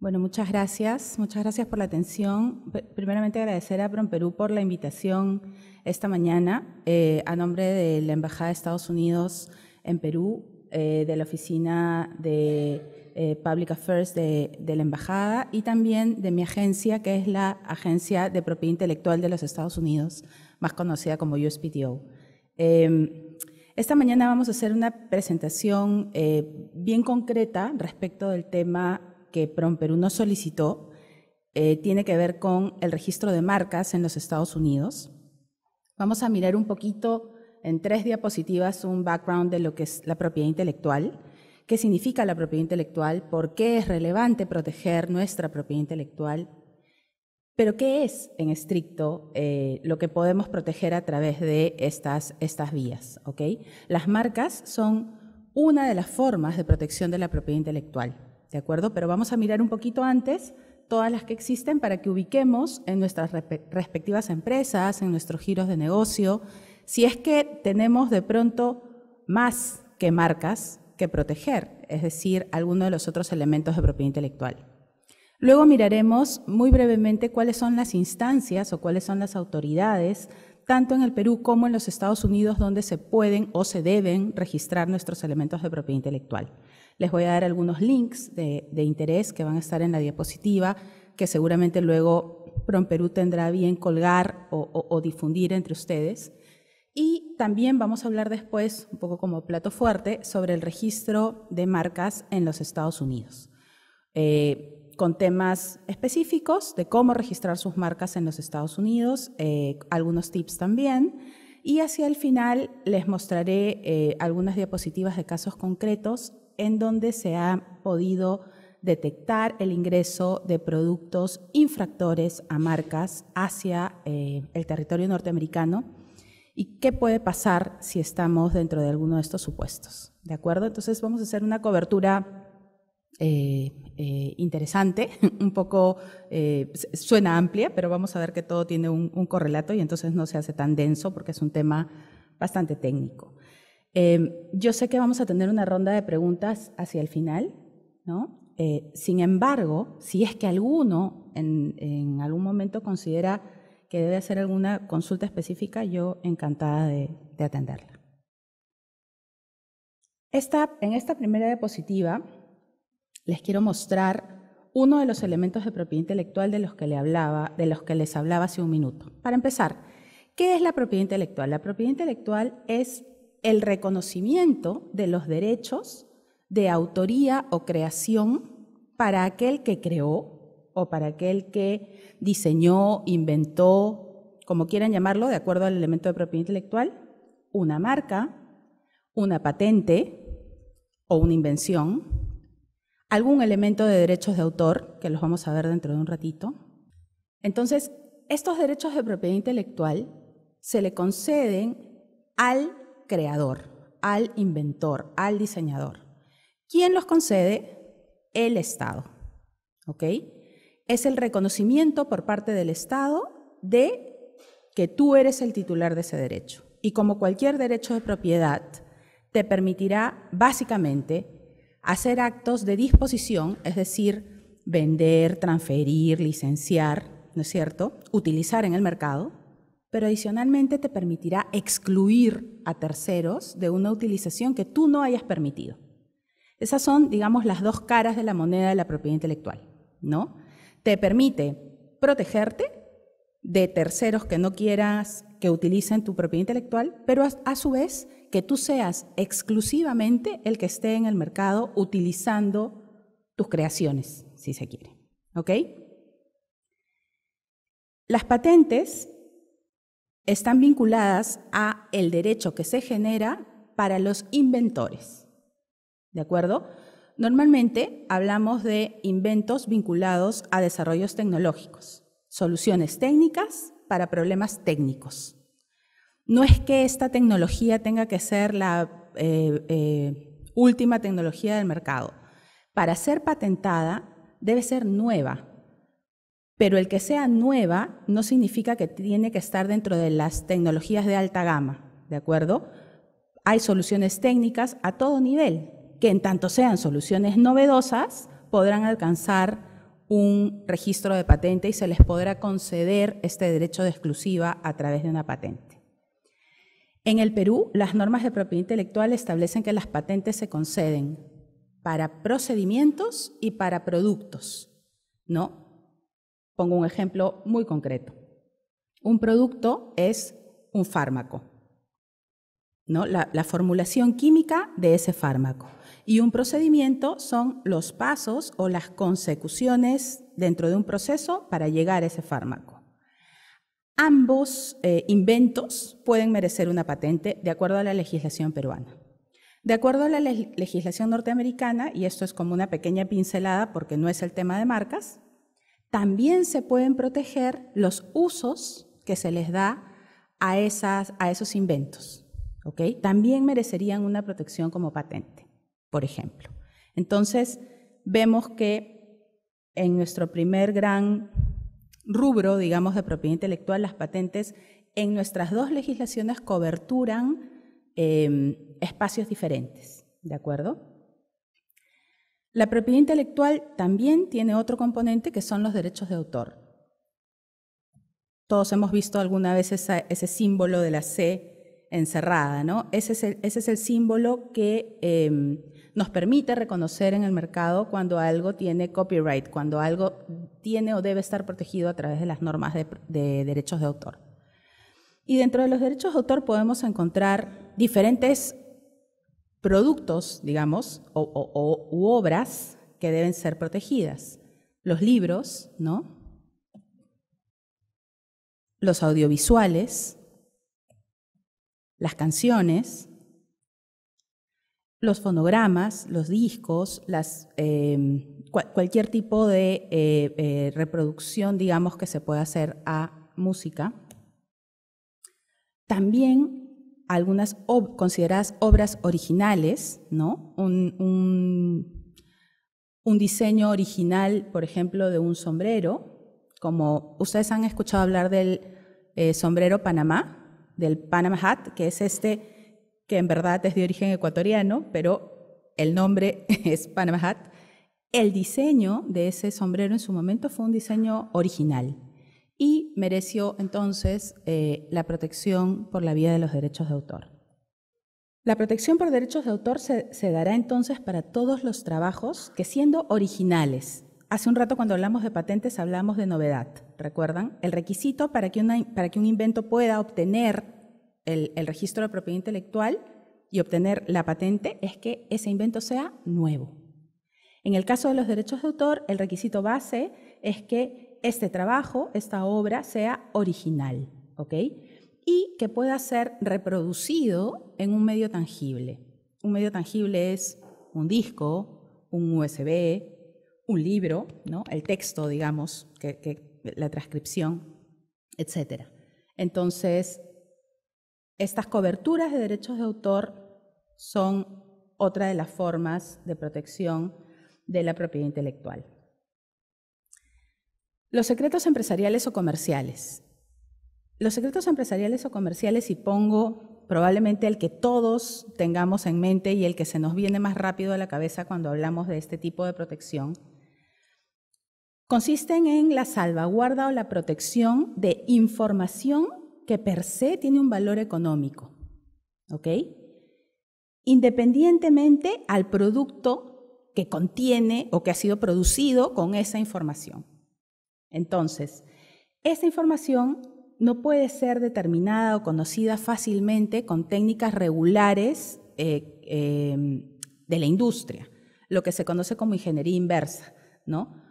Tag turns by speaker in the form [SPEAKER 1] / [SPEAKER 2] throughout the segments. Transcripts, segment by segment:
[SPEAKER 1] Bueno, muchas gracias. Muchas gracias por la atención. Primeramente agradecer a Perú por la invitación esta mañana eh, a nombre de la Embajada de Estados Unidos en Perú, eh, de la Oficina de eh, Public Affairs de, la Embajada y también de mi agencia, que es la Agencia de Propiedad Intelectual de los Estados Unidos, más conocida como USPTO. Em, esta mañana vamos a hacer una presentación bien concreta respecto del tema que Perú nos solicitó eh, tiene que ver con el registro de marcas en los Estados Unidos. Vamos a mirar un poquito en tres diapositivas un background de lo que es la propiedad intelectual, qué significa la propiedad intelectual, por qué es relevante proteger nuestra propiedad intelectual, pero qué es en estricto eh, lo que podemos proteger a través de estas, estas vías. Las marcas son una de las formas de protección de la propiedad intelectual. ¿de acuerdo? Pero vamos a mirar un poquito antes todas las que existen para que ubiquemos en nuestras respectivas empresas, en nuestros giros de negocio, si es que tenemos de pronto más que marcas que proteger, es decir, alguno de los otros elementos de propiedad intelectual. Luego miraremos muy brevemente cuáles son las instancias o cuáles son las autoridades, tanto en el Perú como en los Estados Unidos, donde se pueden o se deben registrar nuestros elementos de propiedad intelectual. Les voy a dar algunos links de, interés que van a estar en la diapositiva, que seguramente luego PromPerú tendrá bien colgar o, difundir entre ustedes. Y también vamos a hablar después, un poco como plato fuerte, sobre el registro de marcas en los Estados Unidos, eh, con temas específicos de cómo registrar sus marcas en los Estados Unidos, eh, algunos tips también. Y hacia el final les mostraré eh, algunas diapositivas de casos concretos en donde se ha podido detectar el ingreso de productos infractores a marcas hacia eh, el territorio norteamericano y qué puede pasar si estamos dentro de alguno de estos supuestos. ¿De acuerdo? Entonces vamos a hacer una cobertura eh, eh, interesante, un poco suena amplia, pero vamos a ver que todo tiene un correlato y entonces no se hace tan denso porque es un tema bastante técnico. Em, yo sé que vamos a tener una ronda de preguntas hacia el final, ¿no? Eh, sin embargo, si es que alguno en, algún momento considera que debe hacer alguna consulta específica, yo encantada de, atenderla. en esta primera diapositiva les quiero mostrar uno de los elementos de propiedad intelectual de los que, le hablaba, de los que les hablaba hace un minuto. Para empezar, ¿qué es la propiedad intelectual? La propiedad intelectual es el reconocimiento de los derechos de autoría o creación para aquel que creó o para aquel que diseñó, inventó, como quieran llamarlo, de acuerdo al elemento de propiedad intelectual, una marca, una patente o una invención, algún elemento de derechos de autor, que los vamos a ver dentro de un ratito. Entonces, estos derechos de propiedad intelectual se le conceden al creador, al inventor, al diseñador. ¿Quién los concede? El Estado. ¿Ok? Es el reconocimiento por parte del Estado de que tú eres el titular de ese derecho. Y como cualquier derecho de propiedad, te permitirá básicamente hacer actos de disposición, es decir, vender, transferir, licenciar, ¿no es cierto? Utilizar en el mercado, pero adicionalmente te permitirá excluir a terceros de una utilización que tú no hayas permitido. Esas son, digamos, las dos caras de la moneda de la propiedad intelectual, ¿no? Te permite protegerte de terceros que no quieras que utilicen tu propiedad intelectual, pero a, su vez que tú seas exclusivamente el que esté en el mercado utilizando tus creaciones, si se quiere, ¿ok? Las patentes están vinculadas a el derecho que se genera para los inventores. ¿De acuerdo? Normalmente hablamos de inventos vinculados a desarrollos tecnológicos, soluciones técnicas para problemas técnicos. No es que esta tecnología tenga que ser la eh, eh, última tecnología del mercado. Para ser patentada debe ser nueva, pero el que sea nueva no significa que tiene que estar dentro de las tecnologías de alta gama, ¿de acuerdo? Hay soluciones técnicas a todo nivel, que en tanto sean soluciones novedosas, podrán alcanzar un registro de patente y se les podrá conceder este derecho de exclusiva a través de una patente. En el Perú, las normas de propiedad intelectual establecen que las patentes se conceden para procedimientos y para productos, ¿no? Pongo un ejemplo muy concreto. Un producto es un fármaco, ¿no? la, formulación química de ese fármaco. Y un procedimiento son los pasos o las consecuciones dentro de un proceso para llegar a ese fármaco. Ambos eh, inventos pueden merecer una patente de acuerdo a la legislación peruana. De acuerdo a la legislación norteamericana, y esto es como una pequeña pincelada porque no es el tema de marcas, también se pueden proteger los usos que se les da a, esos inventos. ¿ok? También merecerían una protección como patente, por ejemplo. Entonces, vemos que en nuestro primer gran rubro, digamos, de propiedad intelectual, las patentes en nuestras dos legislaciones coberturan eh, espacios diferentes, ¿de acuerdo? La propiedad intelectual también tiene otro componente que son los derechos de autor. Todos hemos visto alguna vez ese símbolo de la C encerrada, ¿no? Ese es el, símbolo que em, nos permite reconocer en el mercado cuando algo tiene copyright, cuando algo tiene o debe estar protegido a través de las normas de, de derechos de autor. Y dentro de los derechos de autor podemos encontrar diferentes productos, digamos, o, u obras que deben ser protegidas. Los libros, ¿no? Los audiovisuales, las canciones, los fonogramas, los discos, em, cualquier tipo de eh, eh, reproducción, digamos, que se pueda hacer a música. También algunas consideradas obras originales, ¿no? Un, diseño original, por ejemplo, de un sombrero, como ustedes han escuchado hablar del eh, sombrero Panamá, del Panama Hat, que es este que en verdad es de origen ecuatoriano, pero el nombre es Panama Hat. El diseño de ese sombrero en su momento fue un diseño original, y mereció entonces eh, la protección por la vía de los derechos de autor. La protección por derechos de autor se, dará entonces para todos los trabajos que siendo originales, hace un rato cuando hablamos de patentes hablamos de novedad, ¿recuerdan? El requisito para que, para que un invento pueda obtener el, el registro de propiedad intelectual y obtener la patente es que ese invento sea nuevo. En el caso de los derechos de autor, el requisito base es que este trabajo, esta obra, sea original, Y que pueda ser reproducido en un medio tangible. Un medio tangible es un disco, un USB, un libro, ¿no? El texto, digamos, la transcripción, etc. Entonces, estas coberturas de derechos de autor son otra de las formas de protección de la propiedad intelectual. Los secretos empresariales o comerciales. Los secretos empresariales o comerciales, y pongo probablemente el que todos tengamos en mente y el que se nos viene más rápido a la cabeza cuando hablamos de este tipo de protección, consisten en la salvaguarda o la protección de información que per se tiene un valor económico. Independientemente al producto que contiene o que ha sido producido con esa información. Entonces, esta información no puede ser determinada o conocida fácilmente con técnicas regulares eh, em, de la industria, lo que se conoce como ingeniería inversa, ¿no?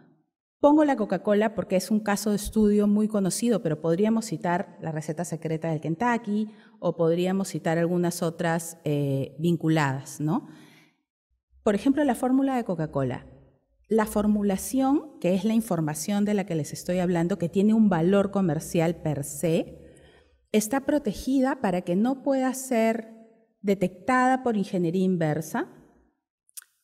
[SPEAKER 1] Pongo la Coca-Cola porque es un caso de estudio muy conocido, pero podríamos citar la receta secreta del Kentucky o podríamos citar algunas otras eh, vinculadas, ¿no? Por ejemplo, la fórmula de Coca-Cola. La formulación, que es la información de la que les estoy hablando, que tiene un valor comercial per se, está protegida para que no pueda ser detectada por ingeniería inversa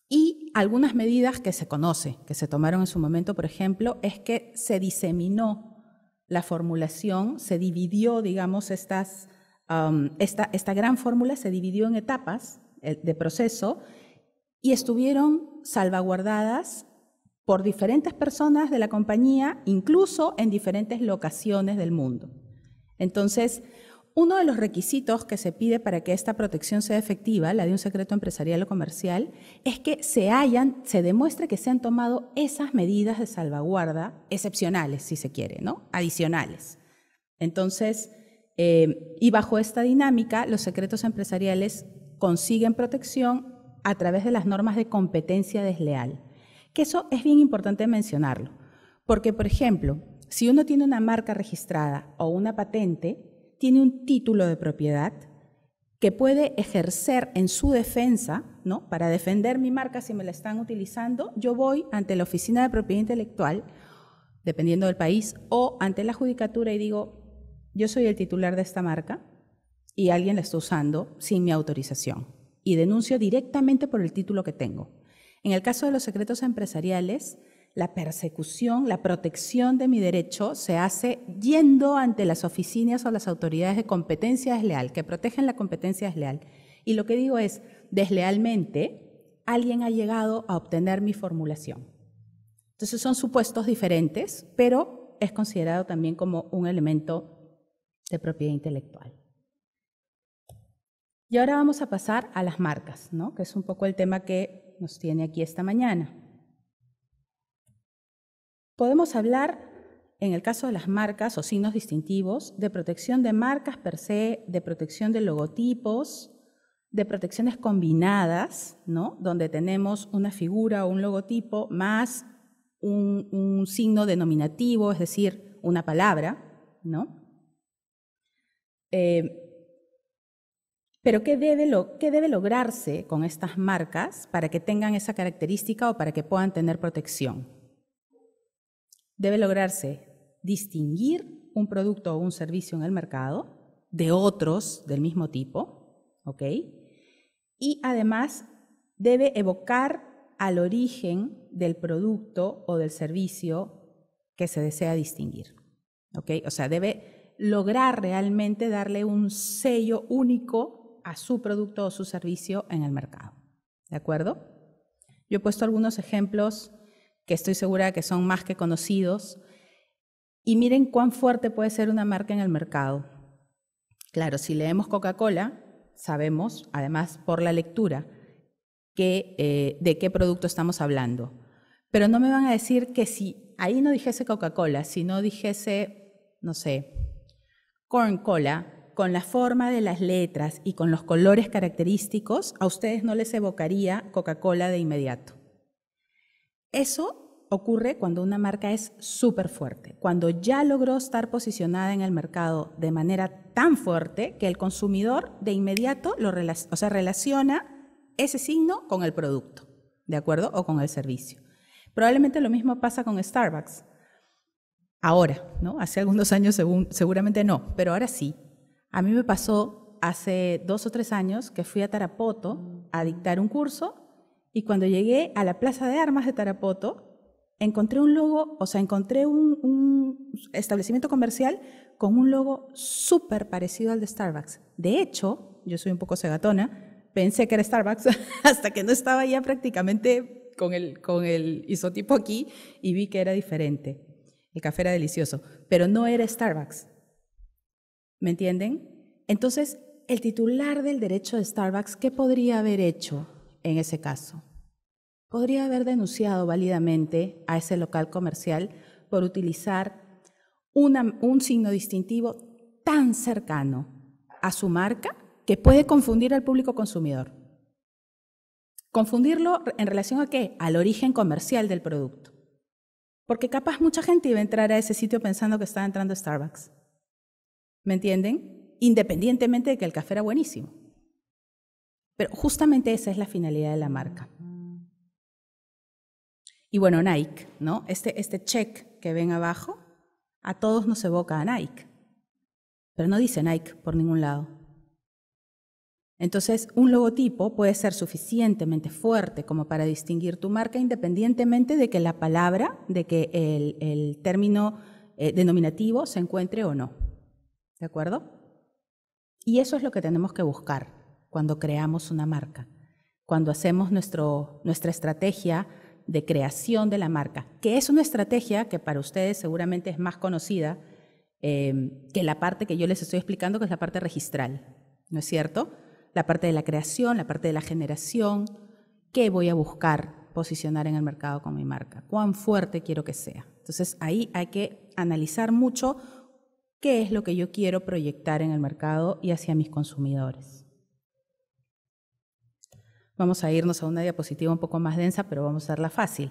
[SPEAKER 1] y algunas medidas que se conoce, que se tomaron en su momento, por ejemplo, es que se diseminó la formulación, se dividió, digamos, um, esta gran fórmula se dividió en etapas eh, de proceso y estuvieron salvaguardadas por diferentes personas de la compañía, incluso en diferentes locaciones del mundo. Entonces, uno de los requisitos que se pide para que esta protección sea efectiva, la de un secreto empresarial o comercial, es que se hayan, se demuestre que se han tomado esas medidas de salvaguarda excepcionales, si se quiere, ¿no? Adicionales. Entonces, eh, y bajo esta dinámica, los secretos empresariales consiguen protección a través de las normas de competencia desleal que eso es bien importante mencionarlo, porque por ejemplo, si uno tiene una marca registrada o una patente, tiene un título de propiedad que puede ejercer en su defensa, ¿no? Para defender mi marca si me la están utilizando, yo voy ante la Oficina de Propiedad Intelectual, dependiendo del país, o ante la Judicatura y digo, yo soy el titular de esta marca y alguien la está usando sin mi autorización y denuncio directamente por el título que tengo. En el caso de los secretos empresariales, la persecución, la protección de mi derecho se hace yendo ante las oficinas o las autoridades de competencia desleal, que protegen la competencia desleal. Y lo que digo es, deslealmente, alguien ha llegado a obtener mi formulación. Entonces son supuestos diferentes, pero es considerado también como un elemento de propiedad intelectual. Y ahora vamos a pasar a las marcas, ¿no? que es un poco el tema que nos tiene aquí esta mañana. Podemos hablar, en el caso de las marcas o signos distintivos, de protección de marcas per se, de protección de logotipos, de protecciones combinadas, ¿no? donde tenemos una figura o un logotipo más un, signo denominativo, es decir, una palabra, ¿no? Eh, pero ¿qué debe, lograrse con estas marcas para que tengan esa característica o para que puedan tener protección? Debe lograrse distinguir un producto o un servicio en el mercado de otros del mismo tipo, ¿ok? Y además debe evocar al origen del producto o del servicio que se desea distinguir, ¿ok? O sea, debe lograr realmente darle un sello único a su producto o su servicio en el mercado. ¿De acuerdo? Yo he puesto algunos ejemplos que estoy segura que son más que conocidos. Y miren cuán fuerte puede ser una marca en el mercado. Claro, si leemos Coca-Cola, sabemos, además por la lectura, que, eh, de qué producto estamos hablando. Pero no me van a decir que si ahí no dijese Coca-Cola, si no dijese, no sé, Corn Cola, con la forma de las letras y con los colores característicos, a ustedes no les evocaría Coca-Cola de inmediato. Eso ocurre cuando una marca es súper fuerte, cuando ya logró estar posicionada en el mercado de manera tan fuerte que el consumidor de inmediato relaciona, relaciona ese signo con el producto, ¿de acuerdo? O con el servicio. Probablemente lo mismo pasa con Starbucks. Ahora, ¿no? Hace algunos años seguramente no, pero ahora sí. A mí me pasó hace dos o tres años que fui a Tarapoto a dictar un curso y cuando llegué a la Plaza de Armas de Tarapoto, encontré un logo, o sea, encontré un, establecimiento comercial con un logo súper parecido al de Starbucks. De hecho, yo soy un poco segatona, pensé que era Starbucks hasta que no estaba ya prácticamente con el, con el isotipo aquí y vi que era diferente. El café era delicioso, pero no era Starbucks. ¿Me entienden? Entonces, el titular del derecho de Starbucks, ¿qué podría haber hecho en ese caso? Podría haber denunciado válidamente a ese local comercial por utilizar un signo distintivo tan cercano a su marca que puede confundir al público consumidor. Confundirlo en relación a qué? Al origen comercial del producto. Porque capaz mucha gente iba a entrar a ese sitio pensando que estaba entrando Starbucks. ¿Me entienden? Independientemente de que el café era buenísimo. Pero justamente esa es la finalidad de la marca. Y bueno, Nike, ¿no? Este, este check que ven abajo, a todos nos evoca a Nike. Pero no dice Nike por ningún lado. Entonces, un logotipo puede ser suficientemente fuerte como para distinguir tu marca independientemente de que la palabra, de que el, término eh, denominativo se encuentre o no. ¿De acuerdo? Y eso es lo que tenemos que buscar cuando creamos una marca, cuando hacemos nuestra estrategia de creación de la marca, que es una estrategia que para ustedes seguramente es más conocida em, que la parte que yo les estoy explicando, que es la parte registral, ¿no es cierto? La parte de la creación, la parte de la generación, qué voy a buscar posicionar en el mercado con mi marca, cuán fuerte quiero que sea. Entonces ahí hay que analizar mucho qué es lo que yo quiero proyectar en el mercado y hacia mis consumidores. Vamos a irnos a una diapositiva un poco más densa, pero vamos a hacerla fácil.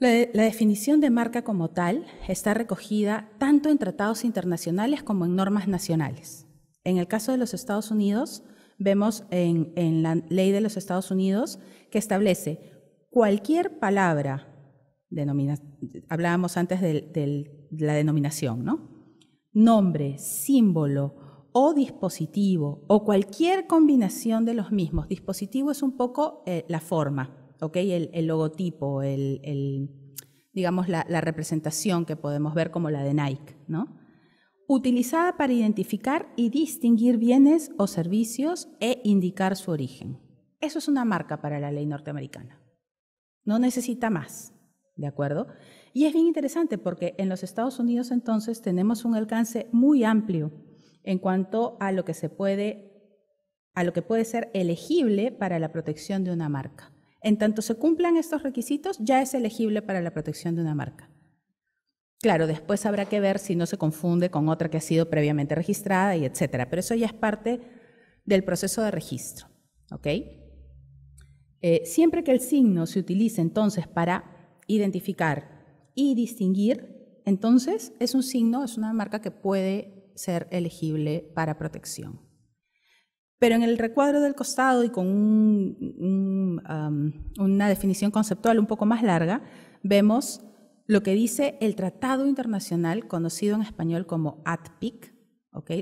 [SPEAKER 1] La, definición de marca como tal está recogida tanto en tratados internacionales como en normas nacionales. En el caso de los Estados Unidos, vemos en, la ley de los Estados Unidos que establece cualquier palabra, hablábamos antes de la denominación, ¿no? nombre, símbolo o dispositivo o cualquier combinación de los mismos. Dispositivo es un poco eh, la forma, el, logotipo, el, digamos la, representación que podemos ver como la de Nike, utilizada para identificar y distinguir bienes o servicios e indicar su origen. Eso es una marca para la ley norteamericana. No necesita más, ¿de acuerdo? Y es bien interesante porque en los Estados Unidos entonces tenemos un alcance muy amplio en cuanto a lo que se puede a lo que puede ser elegible para la protección de una marca. En tanto se cumplan estos requisitos, ya es elegible para la protección de una marca. Claro, después habrá que ver si no se confunde con otra que ha sido previamente registrada y etcétera, pero eso ya es parte del proceso de registro. ¿ok? Eh, siempre que el signo se utilice entonces para identificar y distinguir, entonces es un signo, es una marca que puede ser elegible para protección. Pero en el recuadro del costado y con um, una definición conceptual un poco más larga, vemos lo que dice el Tratado Internacional, conocido en español como ATPIC,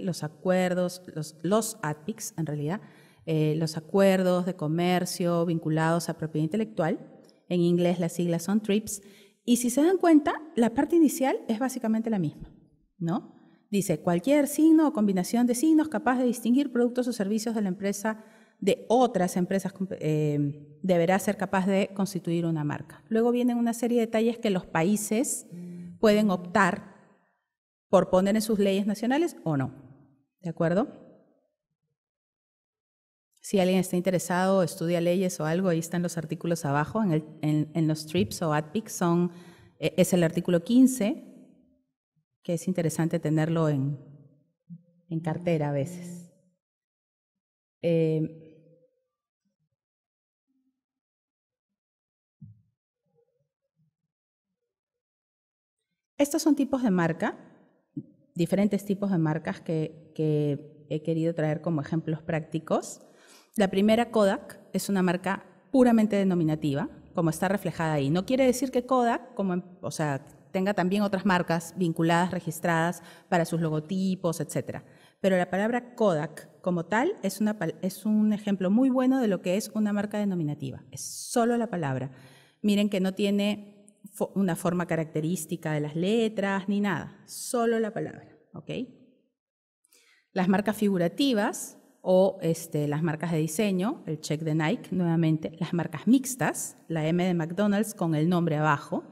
[SPEAKER 1] los acuerdos, los, los en realidad, eh, los acuerdos de comercio vinculados a propiedad intelectual, en inglés las siglas son TRIPS, y si se dan cuenta, la parte inicial es básicamente la misma, ¿no? Dice, cualquier signo o combinación de signos capaz de distinguir productos o servicios de la empresa de otras empresas eh, deberá ser capaz de constituir una marca. Luego vienen una serie de detalles que los países pueden optar por poner en sus leyes nacionales o no. ¿De acuerdo? Si alguien está interesado, estudia leyes o algo, ahí están los artículos abajo, en, los TRIPS o ADPIC, son, e, es el artículo 15, que es interesante tenerlo en,
[SPEAKER 2] cartera a veces. Em,
[SPEAKER 1] estos son tipos de marca, diferentes tipos de marcas que, he querido traer como ejemplos prácticos. La primera, Kodak, es una marca puramente denominativa, como está reflejada ahí. No quiere decir que Kodak, sea, tenga también otras marcas vinculadas, registradas para sus logotipos, etc. Pero la palabra Kodak como tal es, un ejemplo muy bueno de lo que es una marca denominativa. Es solo la palabra. Miren que no tiene una forma característica de las letras ni nada, solo la palabra. Las marcas figurativas o este, las marcas de diseño, el check de Nike, nuevamente, las marcas mixtas, la M de McDonald's con el nombre abajo.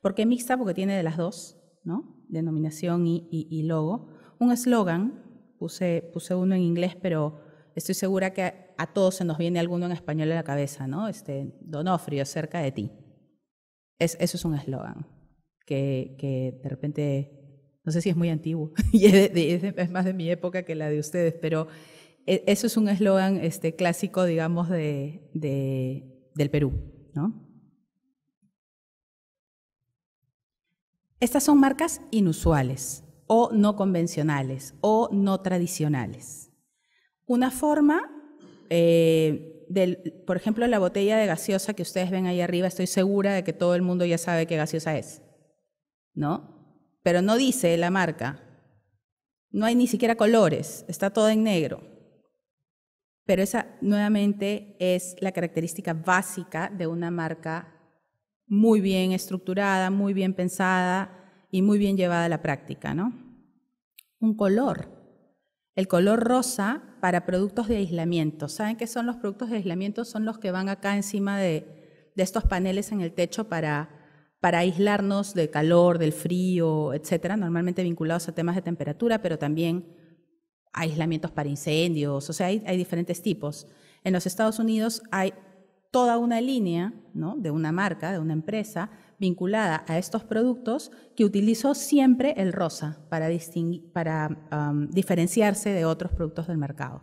[SPEAKER 1] ¿Por qué mixta? Porque tiene de las dos, ¿no? Denominación y, y, logo. Un eslogan, puse, puse uno en inglés, pero estoy segura que a, todos se nos viene alguno en español a la cabeza, ¿no? Este, Donofrio, cerca de ti. Es, eso es un eslogan que, que de repente, no sé si es muy antiguo, y es más de mi época que la de ustedes, pero e, eso es un eslogan este, clásico, digamos, del Perú, ¿no? Estas son marcas inusuales o no convencionales o no tradicionales. Una forma, eh, por ejemplo, la botella de gaseosa que ustedes ven ahí arriba, estoy segura de que todo el mundo ya sabe qué gaseosa es, ¿no? Pero no dice la marca, no hay ni siquiera colores, está todo en negro. Pero esa nuevamente es la característica básica de una marca muy bien estructurada, muy bien pensada y muy bien llevada a la práctica, ¿no? Un color. El color rosa para productos de aislamiento. ¿Saben qué son los productos de aislamiento? Son los que van acá encima de, estos paneles en el techo para, para aislarnos del calor, del frío, etcétera, normalmente vinculados a temas de temperatura, pero también aislamientos para incendios, o sea, hay, diferentes tipos. En los Estados Unidos hay toda una línea de una marca, de una empresa, vinculada a estos productos que utilizó siempre el rosa para, para um, diferenciarse de otros productos del mercado.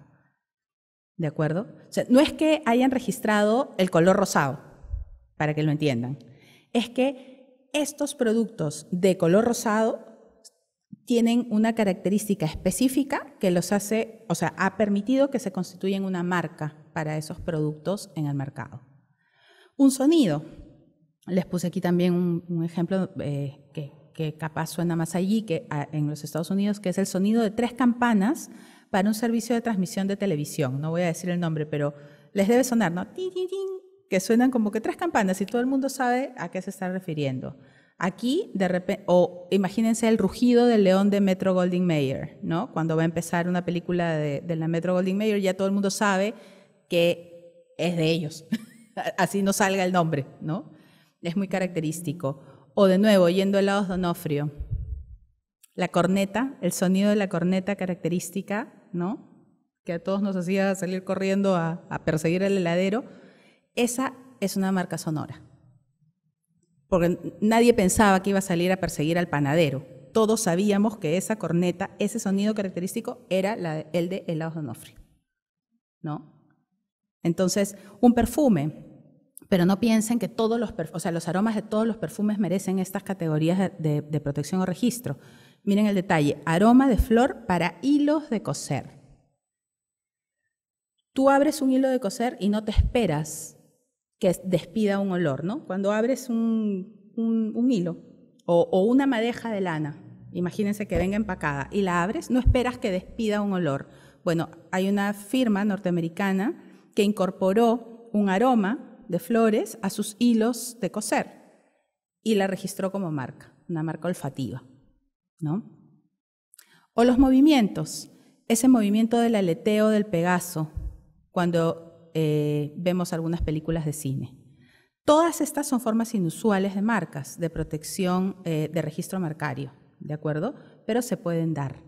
[SPEAKER 1] ¿De acuerdo? no es que hayan registrado el color rosado, para que lo entiendan. Es que estos productos de color rosado tienen una característica específica que los hace, o sea, ha permitido que se constituyan una marca para esos productos en el mercado. Un sonido. Les puse aquí también un, ejemplo eh, que, capaz suena más allí que ah, en los Estados Unidos, que es el sonido de tres campanas para un servicio de transmisión de televisión. No voy a decir el nombre, pero les debe sonar, ¿no? que suenan como que tres campanas y todo el mundo sabe a qué se está refiriendo. Aquí, de repente, o imagínense el rugido del león de Metro Golding Mayer, ¿no? Cuando va a empezar una película de, la Metro Golding Mayer, ya todo el mundo sabe que es de ellos. Así no salga el nombre, ¿no? Es muy característico. O de nuevo, yendo al lado de Donofrio, la corneta, el sonido de la corneta característica, ¿no? Que a todos nos hacía salir corriendo a perseguir el heladero. Esa es una marca sonora porque nadie pensaba que iba a salir a perseguir al panadero. Todos sabíamos que esa corneta, ese sonido característico, era la de, el de helados ¿No? Entonces, un perfume, pero no piensen que todos los, o sea, los aromas de todos los perfumes merecen estas categorías de, protección o registro. Miren el detalle, aroma de flor para hilos de coser. Tú abres un hilo de coser y no te esperas que despida un olor, ¿no? Cuando abres un, hilo o, o, una madeja de lana, imagínense que venga empacada, y la abres, no esperas que despida un olor. Bueno, hay una firma norteamericana que incorporó un aroma de flores a sus hilos de coser y la registró como marca, una marca olfativa, ¿no? O los movimientos, ese movimiento del aleteo del Pegaso, cuando eh, vemos algunas películas de cine. Todas estas son formas inusuales de marcas de protección eh, de registro marcario, ¿de acuerdo? Pero se pueden dar.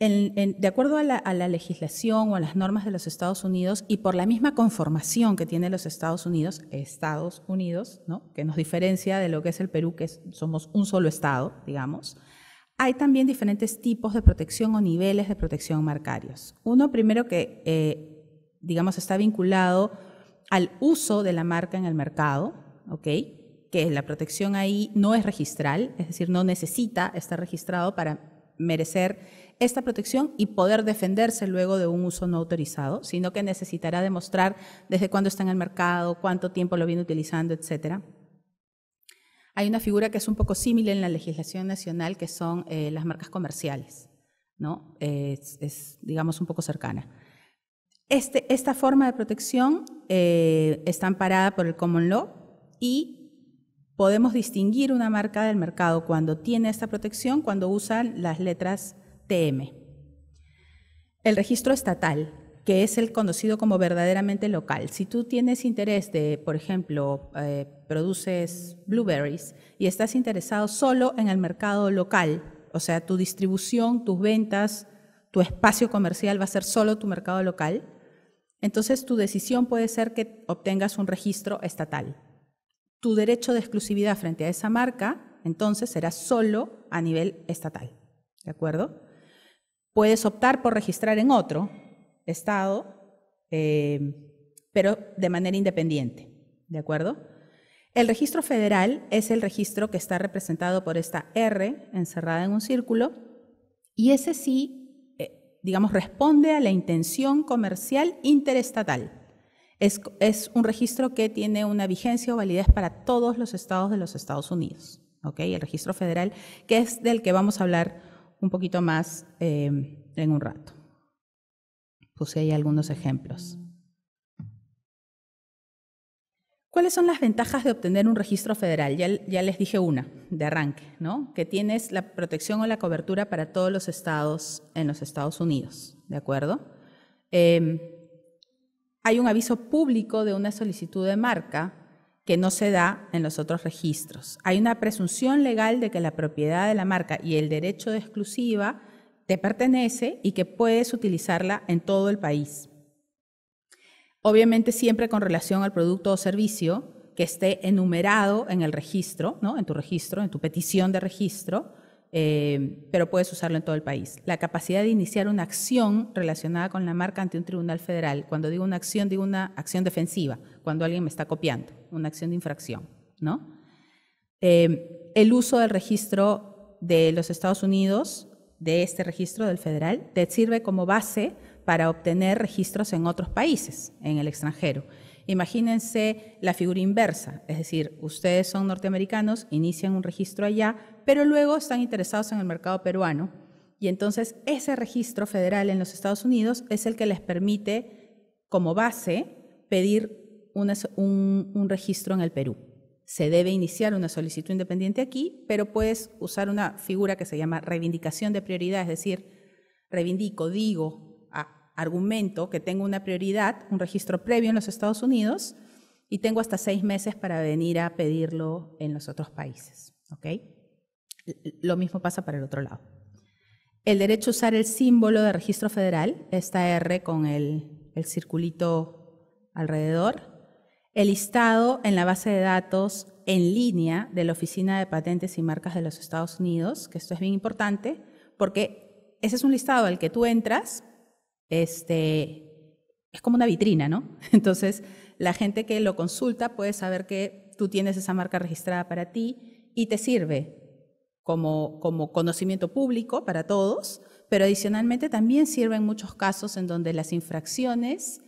[SPEAKER 1] de acuerdo a la, legislación o a las normas de los Estados Unidos y por la misma conformación que tienen los Estados Unidos, Estados Unidos, ¿no? que nos diferencia de lo que es el Perú, que somos un solo Estado, digamos, hay también diferentes tipos de protección o niveles de protección marcarios. Uno primero que, eh, digamos, está vinculado al uso de la marca en el mercado, ¿ok? que la protección ahí no es registral, es decir, no necesita estar registrado para merecer esta protección y poder defenderse luego de un uso no autorizado, sino que necesitará demostrar desde cuándo está en el mercado, cuánto tiempo lo viene utilizando, etcétera hay una figura que es un poco similar en la legislación nacional, que son eh, las marcas comerciales, ¿no? Es, digamos, un poco cercana. Este, esta forma de protección eh, está amparada por el Common Law y podemos distinguir una marca del mercado cuando tiene esta protección, cuando usan las letras TM. El registro estatal que es el conocido como verdaderamente local. Si tú tienes interés de, por ejemplo, eh, produces blueberries y estás interesado solo en el mercado local, o sea, tu distribución, tus ventas, tu espacio comercial va a ser solo tu mercado local, entonces tu decisión puede ser que obtengas un registro estatal. Tu derecho de exclusividad frente a esa marca, entonces, será solo a nivel estatal. ¿De acuerdo? Puedes optar por registrar en otro, Estado, eh, pero de manera independiente, ¿de acuerdo? El registro federal es el registro que está representado por esta R encerrada en un círculo y ese sí, eh, digamos, responde a la intención comercial interestatal. Es, un registro que tiene una vigencia o validez para todos los estados de los Estados Unidos, ¿ok? El registro federal, que es del que vamos a hablar un poquito más eh, en un rato. Puse ahí algunos ejemplos. ¿Cuáles son las ventajas de obtener un registro federal? Ya, les dije una, de arranque, ¿no? Que tienes la protección o la cobertura para todos los estados en los Estados Unidos, ¿de acuerdo? Em, hay un aviso público de una solicitud de marca que no se da en los otros registros. Hay una presunción legal de que la propiedad de la marca y el derecho de exclusiva te pertenece y que puedes utilizarla en todo el país. Obviamente siempre con relación al producto o servicio que esté enumerado en el registro, ¿no? en tu registro, en tu petición de registro, eh, pero puedes usarlo en todo el país. La capacidad de iniciar una acción relacionada con la marca ante un tribunal federal. Cuando digo una acción, digo una acción defensiva, cuando alguien me está copiando, una acción de infracción. ¿no? Eh, el uso del registro de los Estados Unidos de este registro del federal te sirve como base para obtener registros en otros países, en el extranjero. Imagínense la figura inversa, es decir, ustedes son norteamericanos, inician un registro allá, pero luego están interesados en el mercado peruano y entonces ese registro federal en los Estados Unidos es el que les permite como base pedir un registro en el Perú se debe iniciar una solicitud independiente aquí, pero puedes usar una figura que se llama reivindicación de prioridad, es decir, reivindico, digo, argumento que tengo una prioridad, un registro previo en los Estados Unidos y tengo hasta seis meses para venir a pedirlo en los otros países. ¿ok? Lo mismo pasa para el otro lado. El derecho a usar el símbolo de registro federal, esta R con el, el circulito alrededor, el listado en la base de datos en línea de la Oficina de Patentes y Marcas de los Estados Unidos, que esto es bien importante, porque ese es un listado al que tú entras, este, es como una vitrina, ¿no? Entonces, la gente que lo consulta puede saber que tú tienes esa marca registrada para ti y te sirve como, como conocimiento público para todos, pero adicionalmente también sirve en muchos casos en donde las infracciones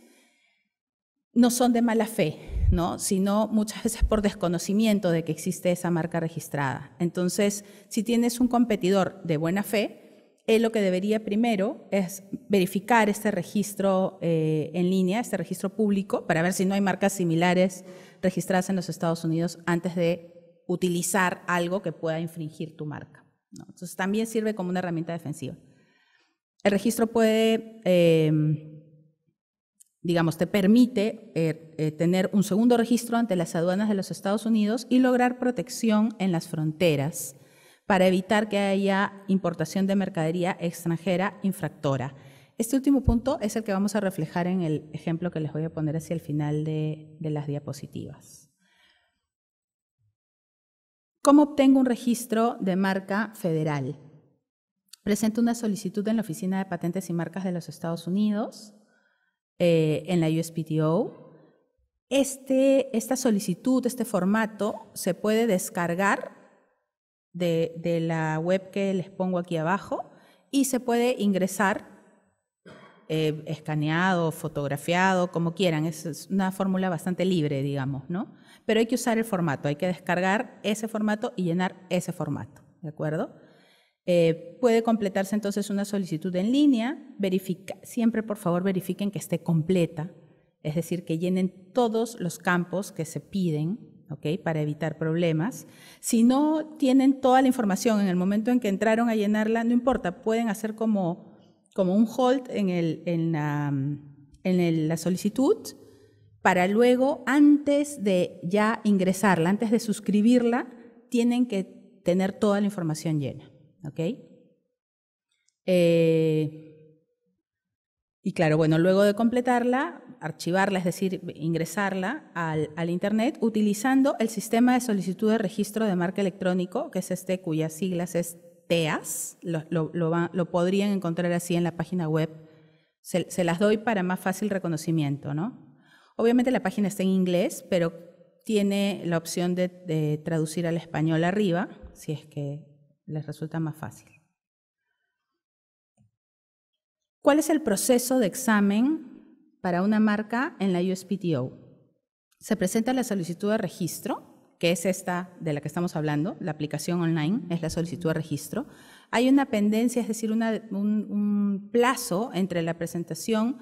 [SPEAKER 1] no son de mala fe, ¿no? sino muchas veces por desconocimiento de que existe esa marca registrada. Entonces, si tienes un competidor de buena fe, él lo que debería primero es verificar este registro eh, en línea, este registro público, para ver si no hay marcas similares registradas en los Estados Unidos antes de utilizar algo que pueda infringir tu marca. Entonces, también sirve como una herramienta defensiva. El registro puede... Eh, digamos, te permite eh, eh, tener un segundo registro ante las aduanas de los Estados Unidos y lograr protección en las fronteras para evitar que haya importación de mercadería extranjera infractora. Este último punto es el que vamos a reflejar en el ejemplo que les voy a poner hacia el final de, de las diapositivas. ¿Cómo obtengo un registro de marca federal? Presento una solicitud en la Oficina de Patentes y Marcas de los Estados Unidos eh, en la USPTO. Este, esta solicitud, este formato, se puede descargar de, la web que les pongo aquí abajo y se puede ingresar eh, escaneado, fotografiado, como quieran. es una fórmula bastante libre, digamos, ¿no? Pero hay que usar el formato, hay que descargar ese formato y llenar ese formato, ¿de acuerdo? Eh, puede completarse entonces una solicitud en línea. siempre, por favor, verifiquen que esté completa, es decir, que llenen todos los campos que se piden para evitar problemas. Si no tienen toda la información en el momento en que entraron a llenarla, no importa, pueden hacer como, un hold en, la solicitud para luego, antes de ya ingresarla, antes de suscribirla, tienen que tener toda la información llena. ¿ok? Eh, y claro, bueno, luego de completarla, archivarla, es decir, ingresarla al, Internet utilizando el sistema de solicitud de registro de marca electrónico, que es este cuyas siglas es TEAS, lo, podrían encontrar así en la página web. Se, las doy para más fácil reconocimiento, ¿no? Obviamente la página está en inglés, pero tiene la opción de traducir al español arriba, si es que les resulta más fácil. ¿Cuál es el proceso de examen para una marca en la USPTO? Se presenta la solicitud de registro, que es esta de la que estamos hablando, la aplicación online es la solicitud de registro. Hay una pendencia, es decir, un, plazo entre la presentación,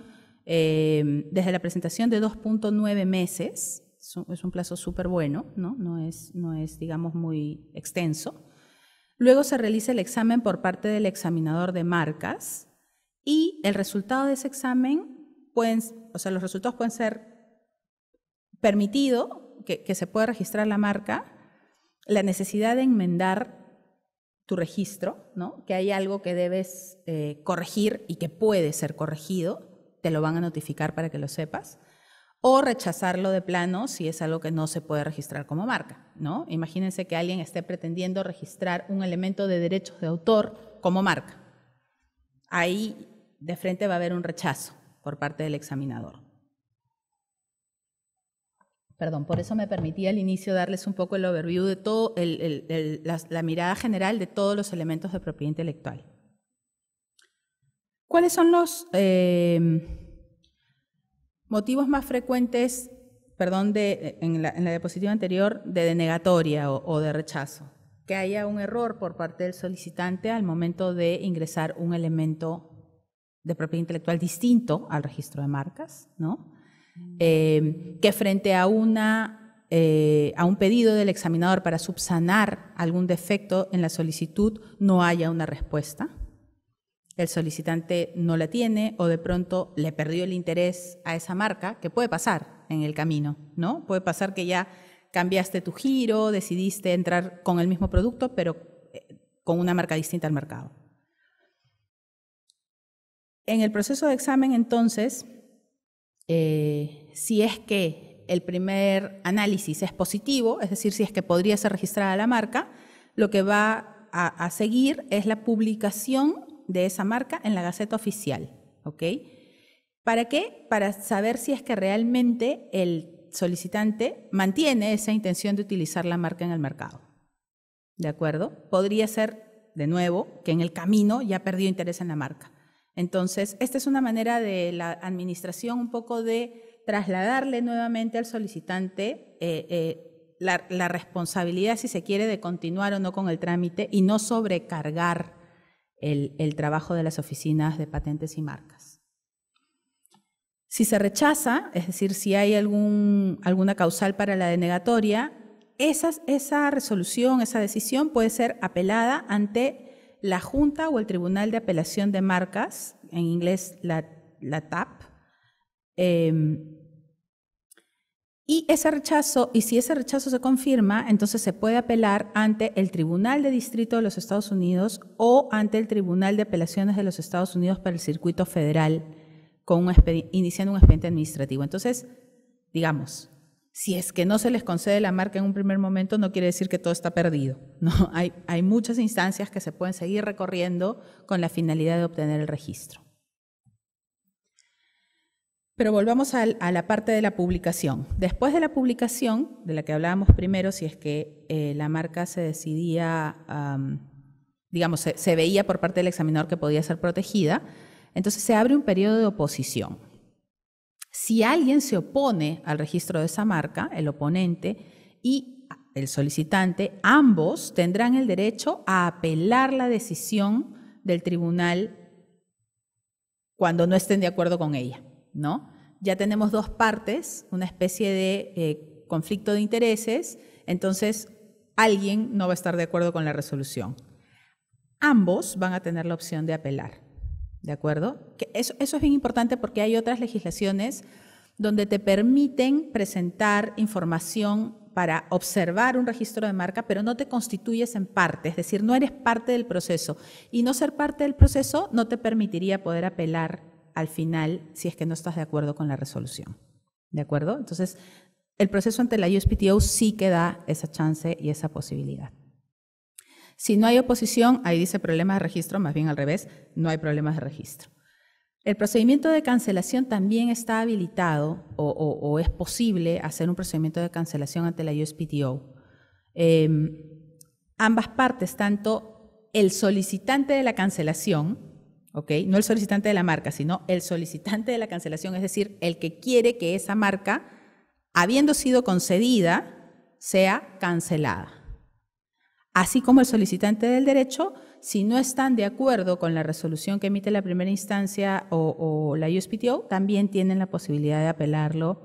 [SPEAKER 1] eh, desde la presentación de 2.9 meses, es un plazo súper bueno, ¿no? es, no es, digamos, muy extenso. Luego se realiza el examen por parte del examinador de marcas y el resultado de ese examen, o sea, los resultados pueden ser permitido, que, se pueda registrar la marca, la necesidad de enmendar tu registro, que hay algo que debes eh, corregir y que puede ser corregido, te lo van a notificar para que lo sepas o rechazarlo de plano si es algo que no se puede registrar como marca, ¿no? Imagínense que alguien esté pretendiendo registrar un elemento de derechos de autor como marca. Ahí de frente va a haber un rechazo por parte del examinador. Perdón, por eso me permití al inicio darles un poco el overview de todo, la, mirada general de todos los elementos de propiedad intelectual. ¿Cuáles son los eh, Motivos más frecuentes, perdón, en, la, diapositiva anterior, de denegatoria o, de rechazo. Que haya un error por parte del solicitante al momento de ingresar un elemento de propiedad intelectual distinto al registro de marcas, ¿no? Mm. Em, que frente a, eh, a un pedido del examinador para subsanar algún defecto en la solicitud no haya una respuesta el solicitante no la tiene o de pronto le perdió el interés a esa marca, que puede pasar en el camino, ¿no? Puede pasar que ya cambiaste tu giro, decidiste entrar con el mismo producto, pero eh, con una marca distinta al mercado. En el proceso de examen, entonces, eh, si es que el primer análisis es positivo, es decir, si es que podría ser registrada la marca, lo que va a, a seguir es la publicación de esa marca en la Gaceta Oficial. ¿Ok? ¿Para qué? Para saber si es que realmente el solicitante mantiene esa intención de utilizar la marca en el mercado. ¿De acuerdo? Podría ser, de nuevo, que en el camino ya perdió interés en la marca. Entonces, esta es una manera de la administración un poco de trasladarle nuevamente al solicitante eh, eh, la responsabilidad, si se quiere, de continuar o no con el trámite y no sobrecargar el, trabajo de las oficinas de patentes y marcas. Si se rechaza, es decir, si hay alguna causal para la denegatoria, esa resolución, esa decisión puede ser apelada ante la Junta o el Tribunal de Apelación de Marcas, en inglés la, TAP, em, y ese rechazo, y si ese rechazo se confirma, entonces se puede apelar ante el Tribunal de Distrito de los Estados Unidos o ante el Tribunal de Apelaciones de los Estados Unidos para el Circuito Federal, iniciando un expediente administrativo. Entonces, digamos, si es que no se les concede la marca en un primer momento, no quiere decir que todo está perdido. Hay, hay muchas instancias que se pueden seguir recorriendo con la finalidad de obtener el registro. Pero volvamos a, la parte de la publicación. Después de la publicación, de la que hablábamos primero, si es que eh, la marca se decidía, digamos, se, veía por parte del examinador que podía ser protegida, entonces se abre un periodo de oposición. Si alguien se opone al registro de esa marca, el oponente y el solicitante, ambos tendrán el derecho a apelar la decisión del tribunal cuando no estén de acuerdo con ella. ¿no? Ya tenemos dos partes, una especie de eh, conflicto de intereses, entonces alguien no va a estar de acuerdo con la resolución. Ambos van a tener la opción de apelar, ¿de acuerdo? Que eso, eso es bien importante porque hay otras legislaciones donde te permiten presentar información para observar un registro de marca, pero no te constituyes en parte, es decir, no eres parte del proceso. Y no ser parte del proceso no te permitiría poder apelar al final si es que no estás de acuerdo con la resolución. ¿De acuerdo? Entonces, el proceso ante la USPTO sí que da esa chance y esa posibilidad. Si no hay oposición, ahí dice problemas de registro, más bien al revés, no hay problemas de registro. El procedimiento de cancelación también está habilitado o, es posible hacer un procedimiento de cancelación ante la USPTO. Em, ambas partes, tanto el solicitante de la cancelación, no el solicitante de la marca, sino el solicitante de la cancelación, es decir, el que quiere que esa marca, habiendo sido concedida, sea cancelada. Así como el solicitante del derecho, si no están de acuerdo con la resolución que emite la primera instancia o, la USPTO, también tienen la posibilidad de apelarlo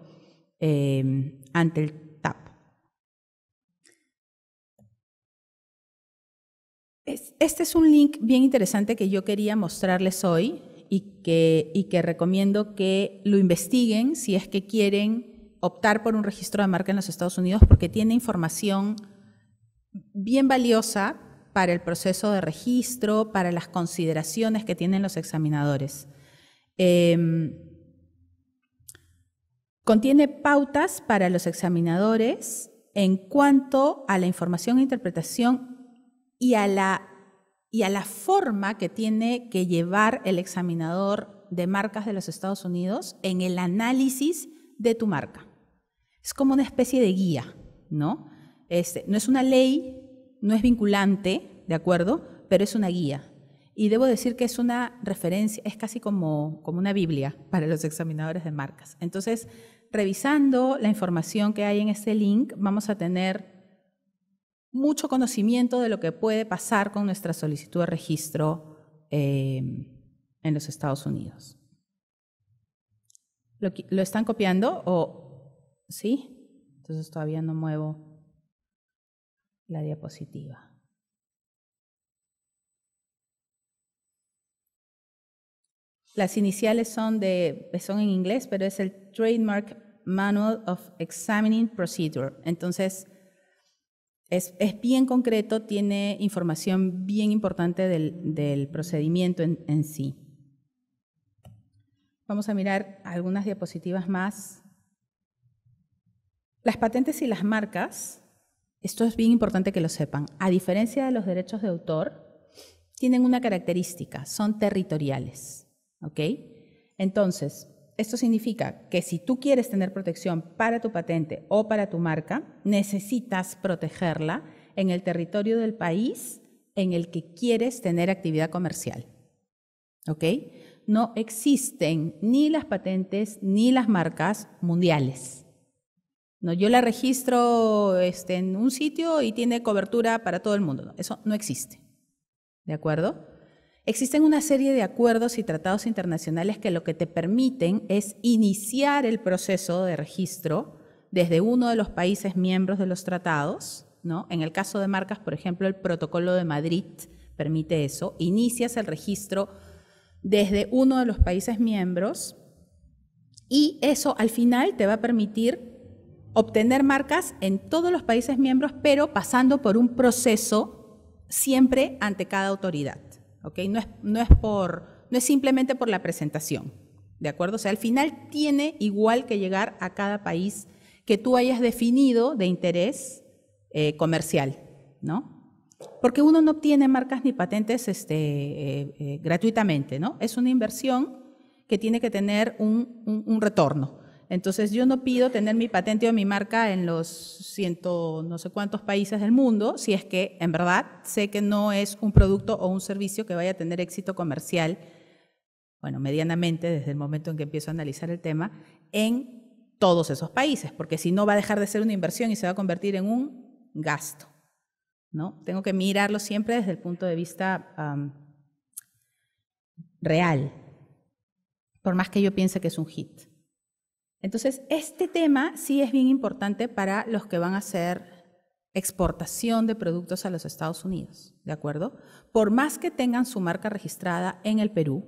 [SPEAKER 1] eh, ante el Este es un link bien interesante que yo quería mostrarles hoy y que, que recomiendo que lo investiguen si es que quieren optar por un registro de marca en los Estados Unidos porque tiene información bien valiosa para el proceso de registro, para las consideraciones que tienen los examinadores. Em, contiene pautas para los examinadores en cuanto a la información e interpretación y a la, y a la forma que tiene que llevar el examinador de marcas de los Estados Unidos en el análisis de tu marca. Es como una especie de guía, ¿no? Este, no es una ley, no es vinculante, ¿de acuerdo? Pero es una guía. Y debo decir que es una referencia, es casi como, como una Biblia para los examinadores de marcas. Entonces, revisando la información que hay en este link, vamos a tener mucho conocimiento de lo que puede pasar con nuestra solicitud de registro em, en los Estados Unidos. ¿Lo, están copiando o sí? Entonces todavía no muevo la diapositiva. Las iniciales son, de, son en inglés, pero es el Trademark Manual of Examining Procedure. Entonces, es, bien concreto, tiene información bien importante del, procedimiento en, sí. Vamos a mirar algunas diapositivas más. Las patentes y las marcas, esto es bien importante que lo sepan, a diferencia de los derechos de autor, tienen una característica, son territoriales. ¿ok? Entonces, esto significa que si tú quieres tener protección para tu patente o para tu marca, necesitas protegerla en el territorio del país en el que quieres tener actividad comercial. ¿Ok? No existen ni las patentes ni las marcas mundiales. No, yo la registro este, en un sitio y tiene cobertura para todo el mundo. eso no existe. ¿De acuerdo? Existen una serie de acuerdos y tratados internacionales que lo que te permiten es iniciar el proceso de registro desde uno de los países miembros de los tratados, ¿no? En el caso de marcas, por ejemplo, el Protocolo de Madrid permite eso, inicias el registro desde uno de los países miembros y eso al final te va a permitir obtener marcas en todos los países miembros, pero pasando por un proceso siempre ante cada autoridad. No es, no es, simplemente por la presentación, ¿de acuerdo? O sea, al final tiene igual que llegar a cada país que tú hayas definido de interés eh, comercial, ¿no? Porque uno no obtiene marcas ni patentes este, eh, eh, gratuitamente, ¿no? Es una inversión que tiene que tener un retorno. Entonces yo no pido tener mi patente o mi marca en los ciento no sé cuántos países del mundo si es que en verdad sé que no es un producto o un servicio que vaya a tener éxito comercial, bueno, medianamente desde el momento en que empiezo a analizar el tema, en todos esos países, porque si no va a dejar de ser una inversión y se va a convertir en un gasto. ¿no? Tengo que mirarlo siempre desde el punto de vista real, por más que yo piense que es un hit. Entonces, este tema sí es bien importante para los que van a hacer exportación de productos a los Estados Unidos, ¿de acuerdo? Por más que tengan su marca registrada en el Perú,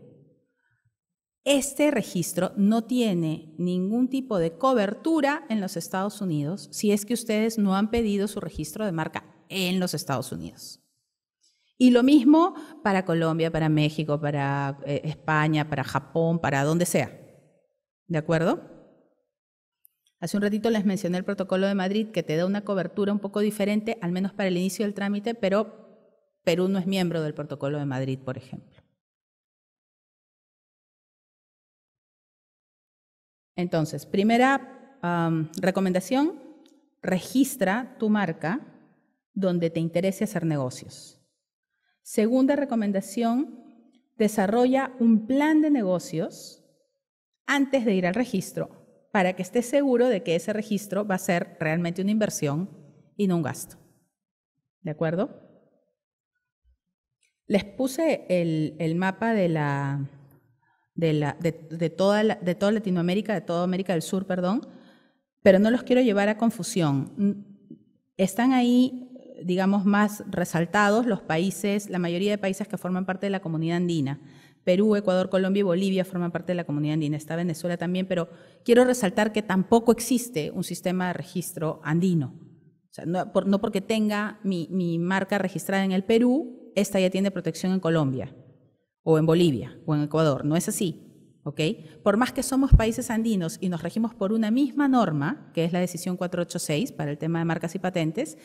[SPEAKER 1] este registro no tiene ningún tipo de cobertura en los Estados Unidos si es que ustedes no han pedido su registro de marca en los Estados Unidos. Y lo mismo para Colombia, para México, para eh, España, para Japón, para donde sea. ¿De acuerdo? Hace un ratito les mencioné el protocolo de Madrid que te da una cobertura un poco diferente, al menos para el inicio del trámite, pero Perú no es miembro del protocolo de Madrid, por ejemplo. Entonces, primera recomendación, registra tu marca donde te interese hacer negocios. Segunda recomendación, desarrolla un plan de negocios antes de ir al registro para que esté seguro de que ese registro va a ser realmente una inversión y no un gasto. ¿De acuerdo? Les puse el, mapa de toda de toda Latinoamérica, de toda América del Sur, perdón, pero no los quiero llevar a confusión. Están ahí, digamos, más resaltados los países, la mayoría de países que forman parte de la comunidad andina. Perú, Ecuador, Colombia y Bolivia forman parte de la comunidad andina, está Venezuela también, pero quiero resaltar que tampoco existe un sistema de registro andino. no, porque tenga mi, marca registrada en el Perú, esta ya tiene protección en Colombia, o en Bolivia, o en Ecuador. No es así. Por más que somos países andinos y nos regimos por una misma norma, que es la decisión 486 para el tema de marcas y patentes,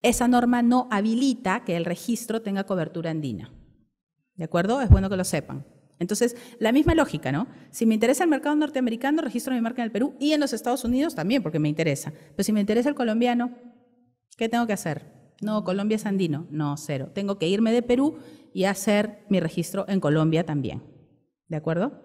[SPEAKER 1] esa norma no habilita que el registro tenga cobertura andina. ¿De acuerdo? Es bueno que lo sepan. Entonces, la misma lógica, ¿no? Si me interesa el mercado norteamericano, registro mi marca en el Perú y en los Estados Unidos también, porque me interesa. Pero si me interesa el colombiano, ¿qué tengo que hacer? No, Colombia es andino. No, cero. Tengo que irme de Perú y hacer mi registro en Colombia también. ¿De acuerdo?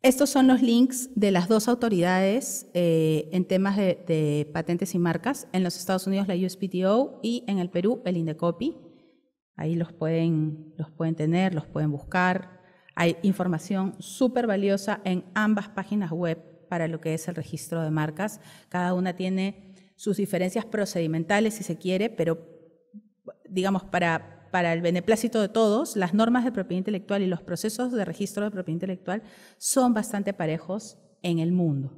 [SPEAKER 1] Estos son los links de las dos autoridades eh, en temas de, de, patentes y marcas, en los Estados Unidos la USPTO y en el Perú el INDECOPI. Ahí los pueden, los pueden tener, los pueden buscar. Hay información súper valiosa en ambas páginas web para lo que es el registro de marcas. Cada una tiene sus diferencias procedimentales, si se quiere, pero digamos, para, para el beneplácito de todos, las normas de propiedad intelectual y los procesos de registro de propiedad intelectual son bastante parejos en el mundo.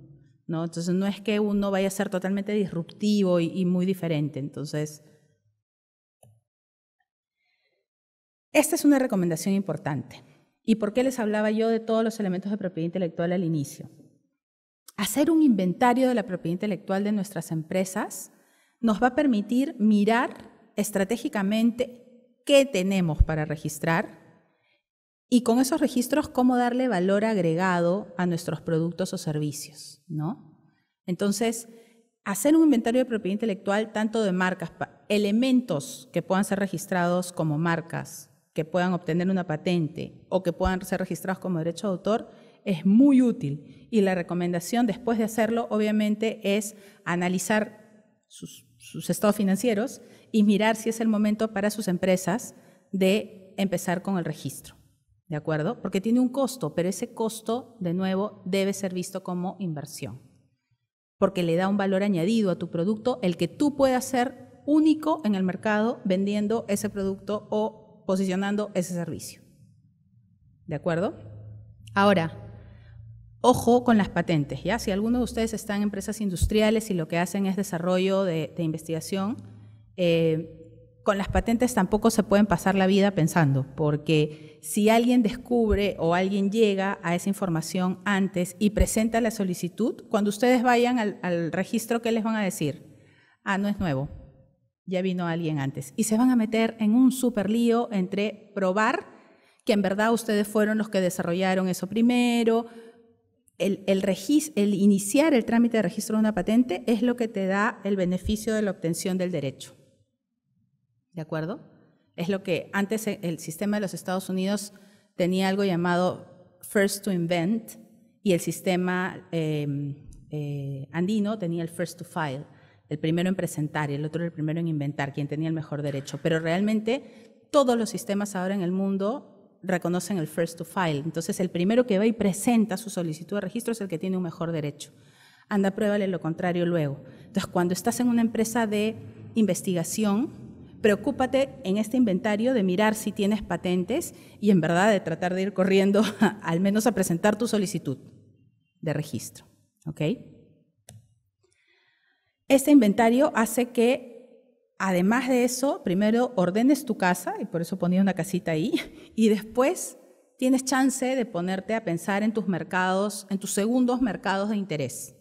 [SPEAKER 1] ¿no? Entonces, no es que uno vaya a ser totalmente disruptivo y, y muy diferente. Entonces, Esta es una recomendación importante. ¿Y por qué les hablaba yo de todos los elementos de propiedad intelectual al inicio? Hacer un inventario de la propiedad intelectual de nuestras empresas nos va a permitir mirar estratégicamente qué tenemos para registrar y con esos registros cómo darle valor agregado a nuestros productos o servicios, ¿no? Entonces, hacer un inventario de propiedad intelectual tanto de marcas, elementos que puedan ser registrados como marcas, que puedan obtener una patente o que puedan ser registrados como derecho de autor es muy útil. Y la recomendación después de hacerlo, obviamente, es analizar sus, sus estados financieros y mirar si es el momento para sus empresas de empezar con el registro. ¿De acuerdo? Porque tiene un costo, pero ese costo, de nuevo, debe ser visto como inversión. Porque le da un valor añadido a tu producto, el que tú puedas ser único en el mercado vendiendo ese producto o posicionando ese servicio. ¿De acuerdo? Ahora, ojo con las patentes, ¿ya? Si alguno de ustedes está en empresas industriales y lo que hacen es desarrollo de, investigación, eh, con las patentes tampoco se pueden pasar la vida pensando, porque si alguien descubre o alguien llega a esa información antes y presenta la solicitud, cuando ustedes vayan al, al registro, ¿qué les van a decir? Ah, no es nuevo, ya vino alguien antes. Y se van a meter en un super lío entre probar que en verdad ustedes fueron los que desarrollaron eso primero. El, iniciar el trámite de registro de una patente es lo que te da el beneficio de la obtención del derecho. ¿De acuerdo? Es lo que antes e, el sistema de los Estados Unidos tenía algo llamado First to Invent y el sistema em, eh, andino tenía el First to File el primero en presentar y el otro el primero en inventar, quien tenía el mejor derecho. Pero realmente todos los sistemas ahora en el mundo reconocen el first to file. Entonces, el primero que va y presenta su solicitud de registro es el que tiene un mejor derecho. Anda, pruébale lo contrario luego. Entonces, cuando estás en una empresa de investigación, preocúpate en este inventario de mirar si tienes patentes y en verdad de tratar de ir corriendo al menos a presentar tu solicitud de registro. ¿ok?, este inventario hace que Además de eso, primero ordenes tu casa, y por eso ponía una casita ahí, y después tienes chance de ponerte a pensar en tus mercados, en tus segundos mercados de interés.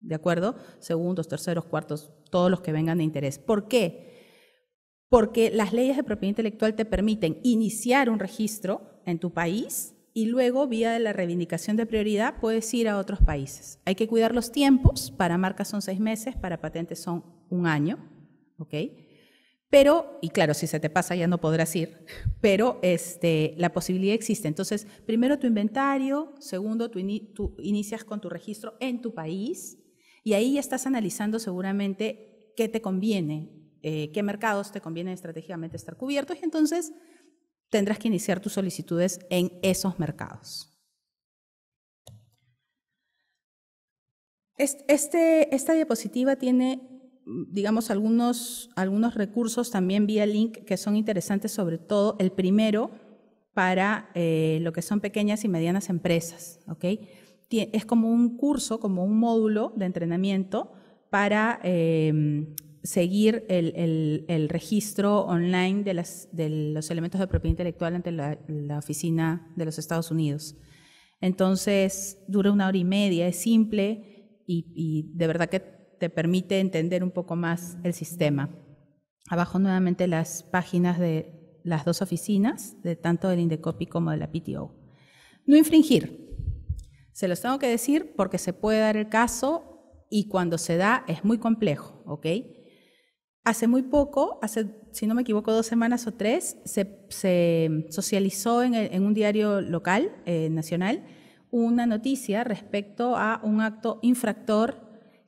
[SPEAKER 1] ¿De acuerdo? Segundos, terceros, cuartos, todos los que vengan de interés. ¿Por qué? Porque las leyes de propiedad intelectual te permiten iniciar un registro en tu país y luego, vía de la reivindicación de prioridad, puedes ir a otros países. Hay que cuidar los tiempos, para marcas son seis meses, para patentes son un año, ¿ok? Pero, y claro, si se te pasa ya no podrás ir, pero este, la posibilidad existe. Entonces, primero tu inventario, segundo, tú, inicias con tu registro en tu país y ahí estás analizando seguramente qué te conviene, eh, qué mercados te conviene estratégicamente estar cubiertos y entonces tendrás que iniciar tus solicitudes en esos mercados. Este, esta diapositiva tiene, digamos, algunos, algunos recursos también vía link que son interesantes, sobre todo el primero para eh, lo que son pequeñas y medianas empresas. ¿okay? Es como un curso, como un módulo de entrenamiento para eh, seguir el, registro online de, los elementos de propiedad intelectual ante la, oficina de los Estados Unidos. Entonces, dura una hora y media, es simple y, de verdad que te permite entender un poco más el sistema. Abajo nuevamente las páginas de las dos oficinas, de tanto del Indecopi como de la PTO. No infringir. Se los tengo que decir porque se puede dar el caso y cuando se da es muy complejo, ¿ok? Hace muy poco, hace, si no me equivoco, dos semanas o tres, se, socializó en, un diario local, eh, nacional, una noticia respecto a un acto infractor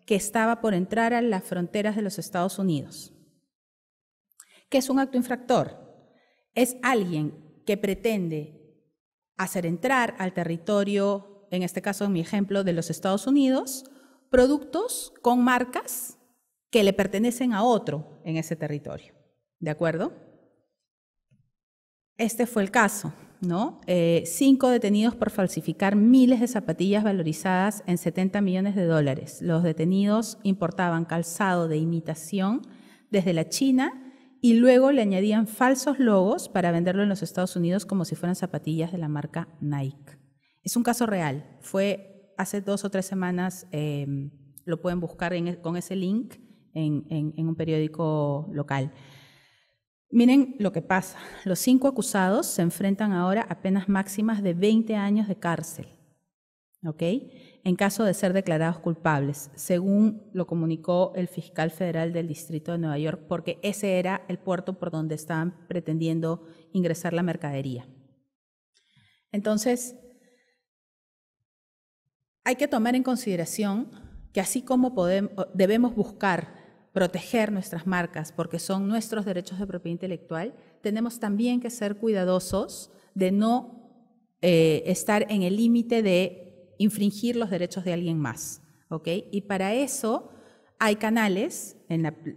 [SPEAKER 1] que estaba por entrar a las fronteras de los Estados Unidos. ¿Qué es un acto infractor? Es alguien que pretende hacer entrar al territorio, en este caso en mi ejemplo, de los Estados Unidos, productos con marcas que le pertenecen a otro en ese territorio. ¿De acuerdo? Este fue el caso, ¿no? Eh, cinco detenidos por falsificar miles de zapatillas valorizadas en 70 millones de dólares. Los detenidos importaban calzado de imitación desde la China y luego le añadían falsos logos para venderlo en los Estados Unidos como si fueran zapatillas de la marca Nike. Es un caso real. Fue hace dos o tres semanas, eh, lo pueden buscar e, con ese link, en, un periódico local. Miren lo que pasa. Los cinco acusados se enfrentan ahora a penas máximas de 20 años de cárcel, ¿ok? En caso de ser declarados culpables, según lo comunicó el fiscal federal del Distrito de Nueva York, porque ese era el puerto por donde estaban pretendiendo ingresar la mercadería. Entonces, hay que tomar en consideración que así como podemos, debemos buscar proteger nuestras marcas, porque son nuestros derechos de propiedad intelectual, tenemos también que ser cuidadosos de no eh, estar en el límite de infringir los derechos de alguien más. Y para eso hay canales,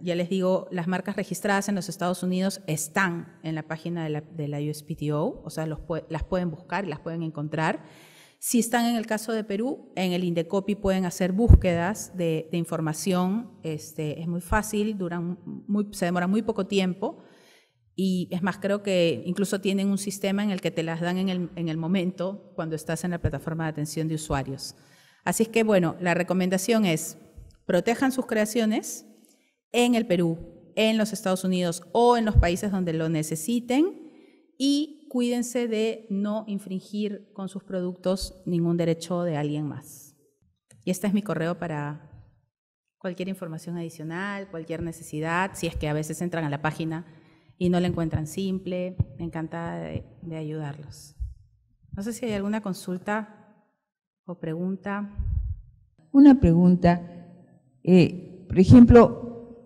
[SPEAKER 1] ya les digo, las marcas registradas en los Estados Unidos están en la página de la, USPTO, o sea, las pueden buscar las pueden encontrar si están en el caso de Perú, en el Indecopi pueden hacer búsquedas de, información, este, es muy fácil, duran muy, se demora muy poco tiempo. Y es más, creo que incluso tienen un sistema en el que te las dan en el, en el, momento cuando estás en la plataforma de atención de usuarios. Así es que, bueno, la recomendación es protejan sus creaciones en el Perú, en los Estados Unidos o en los países donde lo necesiten y cuídense de no infringir con sus productos ningún derecho de alguien más. Y este es mi correo para cualquier información adicional, cualquier necesidad, si es que a veces entran a la página y no la encuentran simple, me encanta de, ayudarlos. No sé si hay alguna consulta o pregunta.
[SPEAKER 2] Una pregunta, eh, por ejemplo,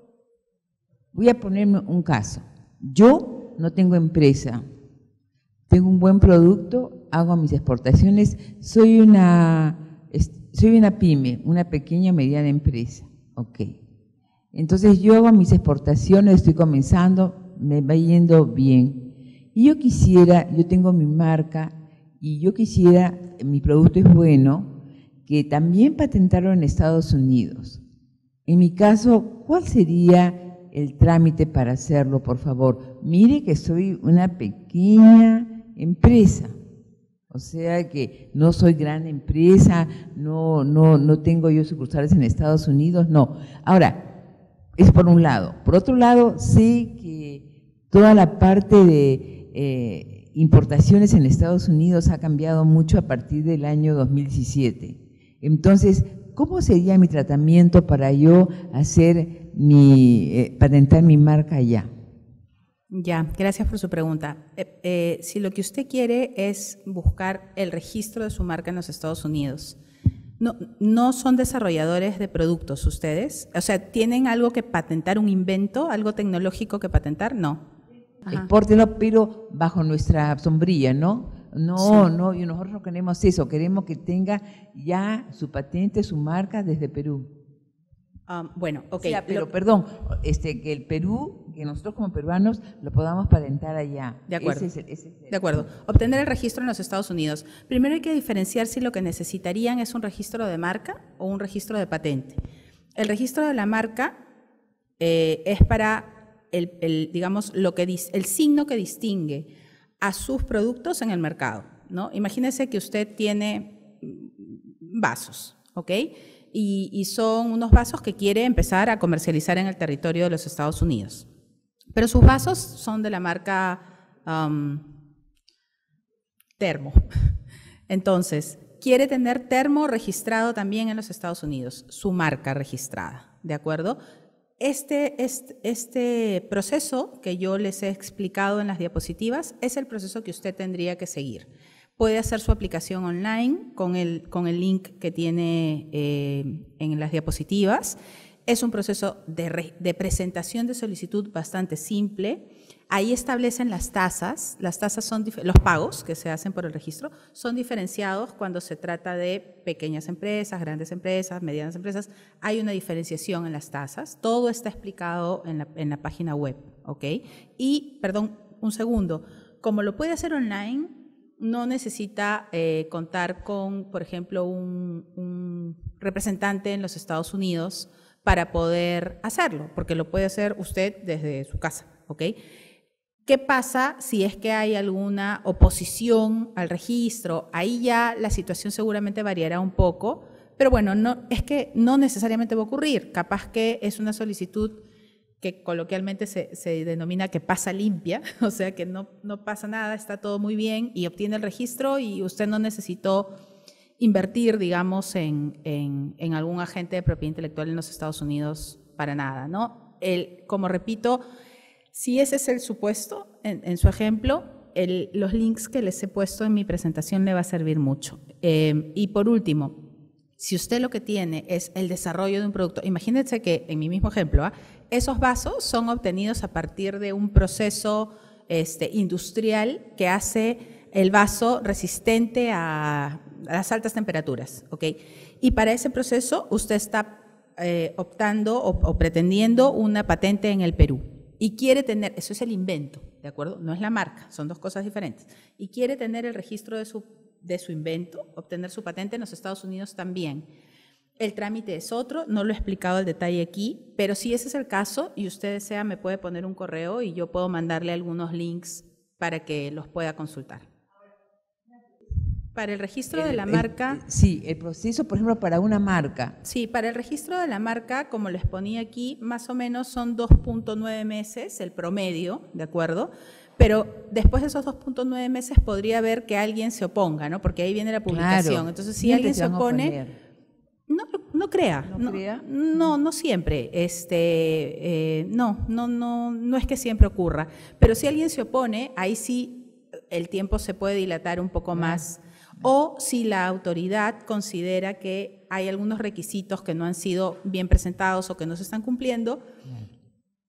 [SPEAKER 2] voy a ponerme un caso. Yo no tengo empresa, tengo un buen producto, hago mis exportaciones, soy una, soy una pyme, una pequeña mediana empresa, ok. Entonces yo hago mis exportaciones, estoy comenzando, me va yendo bien. Y yo quisiera, yo tengo mi marca y yo quisiera, mi producto es bueno, que también patentaron en Estados Unidos. En mi caso, ¿cuál sería el trámite para hacerlo, por favor? Mire que soy una pequeña empresa. O sea que no soy gran empresa, no, no, no tengo yo sucursales en Estados Unidos, no. Ahora, es por un lado. Por otro lado, sé que toda la parte de eh, importaciones en Estados Unidos ha cambiado mucho a partir del año 2017. Entonces, ¿cómo sería mi tratamiento para yo hacer mi, eh, patentar mi marca allá?
[SPEAKER 1] Ya, gracias por su pregunta. Eh, eh, si lo que usted quiere es buscar el registro de su marca en los Estados Unidos, no, no son desarrolladores de productos ustedes, o sea, ¿tienen algo que patentar, un invento, algo tecnológico que patentar? No. no,
[SPEAKER 2] pero bajo nuestra sombrilla, ¿no? No, no, y nosotros no queremos eso, queremos que tenga ya su patente, su marca desde Perú. Ah, bueno, ok. Ah, pero perdón, este, que el Perú, que nosotros como peruanos lo podamos patentar allá. De acuerdo. De acuerdo.
[SPEAKER 1] Obtener el registro en los Estados Unidos. Primero hay que diferenciar si lo que necesitarían es un registro de marca o un registro de patente. El registro de la marca eh, es para el, digamos, lo que el signo que distingue a sus productos en el mercado. ¿no? Imagínese que usted tiene mm, vasos, ¿ok? y, son unos vasos que quiere empezar a comercializar en el territorio de los Estados Unidos. Pero sus vasos son de la marca um, Termo. Entonces, quiere tener Termo registrado también en los Estados Unidos, su marca registrada, ¿de acuerdo? Este, este, este proceso que yo les he explicado en las diapositivas es el proceso que usted tendría que seguir puede hacer su aplicación online con el, con el link que tiene eh, en las diapositivas. Es un proceso de, presentación de solicitud bastante simple. Ahí establecen las tasas. Las tasas son los pagos que se hacen por el registro son diferenciados cuando se trata de pequeñas empresas, grandes empresas, medianas empresas. Hay una diferenciación en las tasas. Todo está explicado en la, página web, ¿ok? Y perdón, un segundo. Como lo puede hacer online, no necesita eh, contar con, por ejemplo, un, representante en los Estados Unidos para poder hacerlo, porque lo puede hacer usted desde su casa, ¿ok? ¿Qué pasa si es que hay alguna oposición al registro? Ahí ya la situación seguramente variará un poco, pero bueno, no, es que no necesariamente va a ocurrir. Capaz que es una solicitud que coloquialmente se, denomina que pasa limpia, o sea que no, no pasa nada, está todo muy bien y obtiene el registro y usted no necesitó invertir, digamos, en, algún agente de propiedad intelectual en los Estados Unidos para nada, ¿no? El, como repito, si ese es el supuesto, en, su ejemplo, el, los links que les he puesto en mi presentación le va a servir mucho. Eh, y por último, si usted lo que tiene es el desarrollo de un producto, imagínense que, en mi mismo ejemplo, ¿ah? esos vasos son obtenidos a partir de un proceso este, industrial que hace el vaso resistente a, las altas temperaturas. Y para ese proceso usted está eh, optando o, o pretendiendo una patente en el Perú y quiere tener, eso es el invento, ¿de acuerdo? No es la marca, son dos cosas diferentes. Y quiere tener el registro de su de su invento, obtener su patente en los Estados Unidos también. El trámite es otro, no lo he explicado al detalle aquí, pero si ese es el caso y usted desea, me puede poner un correo y yo puedo mandarle algunos links para que los pueda consultar. Para el registro de la
[SPEAKER 2] marca. Eh, sí, el proceso, por ejemplo, para una marca.
[SPEAKER 1] Sí, para el registro de la marca, como les ponía aquí, más o menos son 2.9 meses, el promedio, ¿de acuerdo? pero después de esos 2.9 meses podría haber que alguien se oponga, ¿no? Porque ahí viene la publicación. Entonces, si alguien se opone... No, no crea. ¿No, no, crea? no, no siempre. Este, eh, no, no, no, no es que siempre ocurra. Pero si alguien se opone, ahí sí el tiempo se puede dilatar un poco más. O si la autoridad considera que hay algunos requisitos que no han sido bien presentados o que no se están cumpliendo,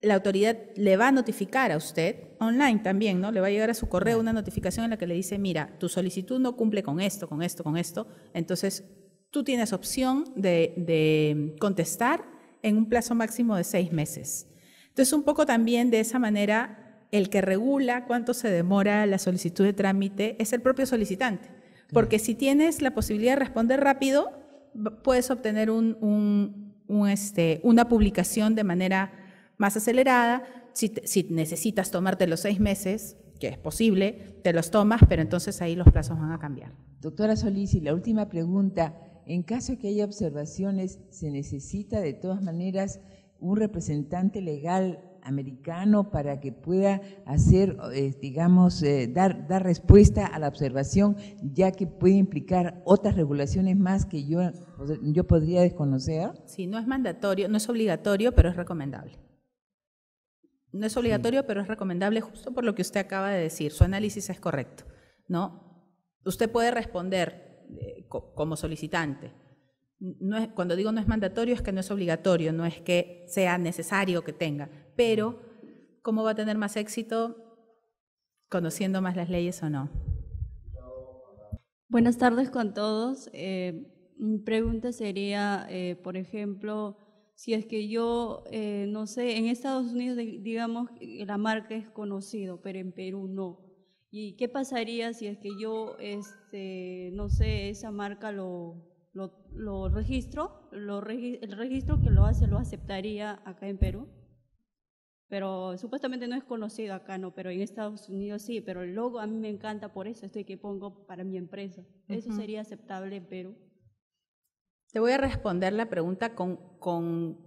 [SPEAKER 1] la autoridad le va a notificar a usted online también, ¿no? Le va a llegar a su correo una notificación en la que le dice, mira, tu solicitud no cumple con esto, con esto, con esto. Entonces, tú tienes opción de, contestar en un plazo máximo de seis meses. Entonces, un poco también de esa manera, el que regula cuánto se demora la solicitud de trámite es el propio solicitante. Porque si tienes la posibilidad de responder rápido, puedes obtener este, una publicación de manera más acelerada. Si, necesitas tomarte los seis meses,
[SPEAKER 2] que es posible, te los tomas, pero entonces ahí los plazos van a cambiar. Doctora Solís, y la última pregunta. En caso de que haya observaciones, ¿se necesita de todas maneras un representante legal americano para que pueda hacer, eh, digamos, eh, dar, dar respuesta a la observación, ya que puede implicar otras regulaciones más que yo, yo podría desconocer?
[SPEAKER 1] Sí, no es mandatorio, no es obligatorio, pero es recomendable. No es obligatorio, pero es recomendable justo por lo que usted acaba de decir. Su análisis es correcto, ¿no? Usted puede responder eh, como solicitante. cuando digo no es mandatorio es que no es obligatorio, no es que sea necesario que tenga. Pero, ¿cómo va a tener más éxito conociendo más las leyes o no? Buenas tardes con todos.
[SPEAKER 3] Eh, mi pregunta sería, eh, por ejemplo, si es que yo, eh, no sé, en Estados Unidos digamos eh, la marca es conocido, pero en Perú
[SPEAKER 1] no. ¿Y qué pasaría si es que yo, este, no sé, esa marca lo, lo, lo registro? Lo el registro que lo hace lo aceptaría acá en Perú. Pero supuestamente no es conocido acá, no, pero en Estados Unidos sí, pero el logo a mí me encanta por eso, estoy que pongo para mi empresa. ¿Eso sería aceptable en Perú? Te voy a responder la pregunta con, con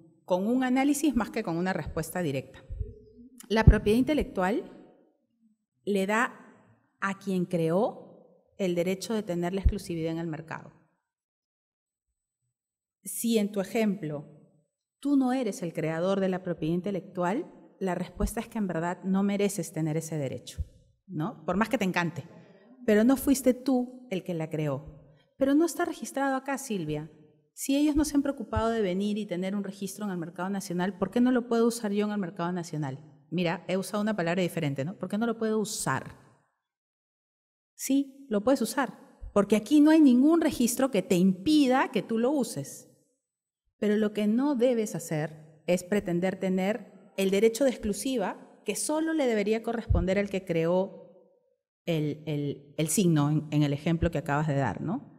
[SPEAKER 1] un análisis más que con una respuesta directa. La propiedad intelectual le da a quien creó el derecho de tener la exclusividad en el mercado. Si en tu ejemplo tú no eres el creador de la propiedad intelectual, la respuesta es que en verdad no mereces tener ese derecho, ¿no? Por más que te encante, pero no fuiste tú el que la creó. Pero no está registrado acá, Silvia. Si ellos no se han preocupado de venir y tener un registro en el mercado nacional, ¿por qué no lo puedo usar yo en el mercado nacional? Mira, he usado una palabra diferente, ¿no? ¿Por qué no lo puedo usar? Sí, lo puedes usar, porque aquí no hay ningún registro que te impida que tú lo uses. Pero lo que no debes hacer es pretender tener el derecho de exclusiva que solo le debería corresponder al que creó el, signo en el ejemplo que acabas de dar, ¿no?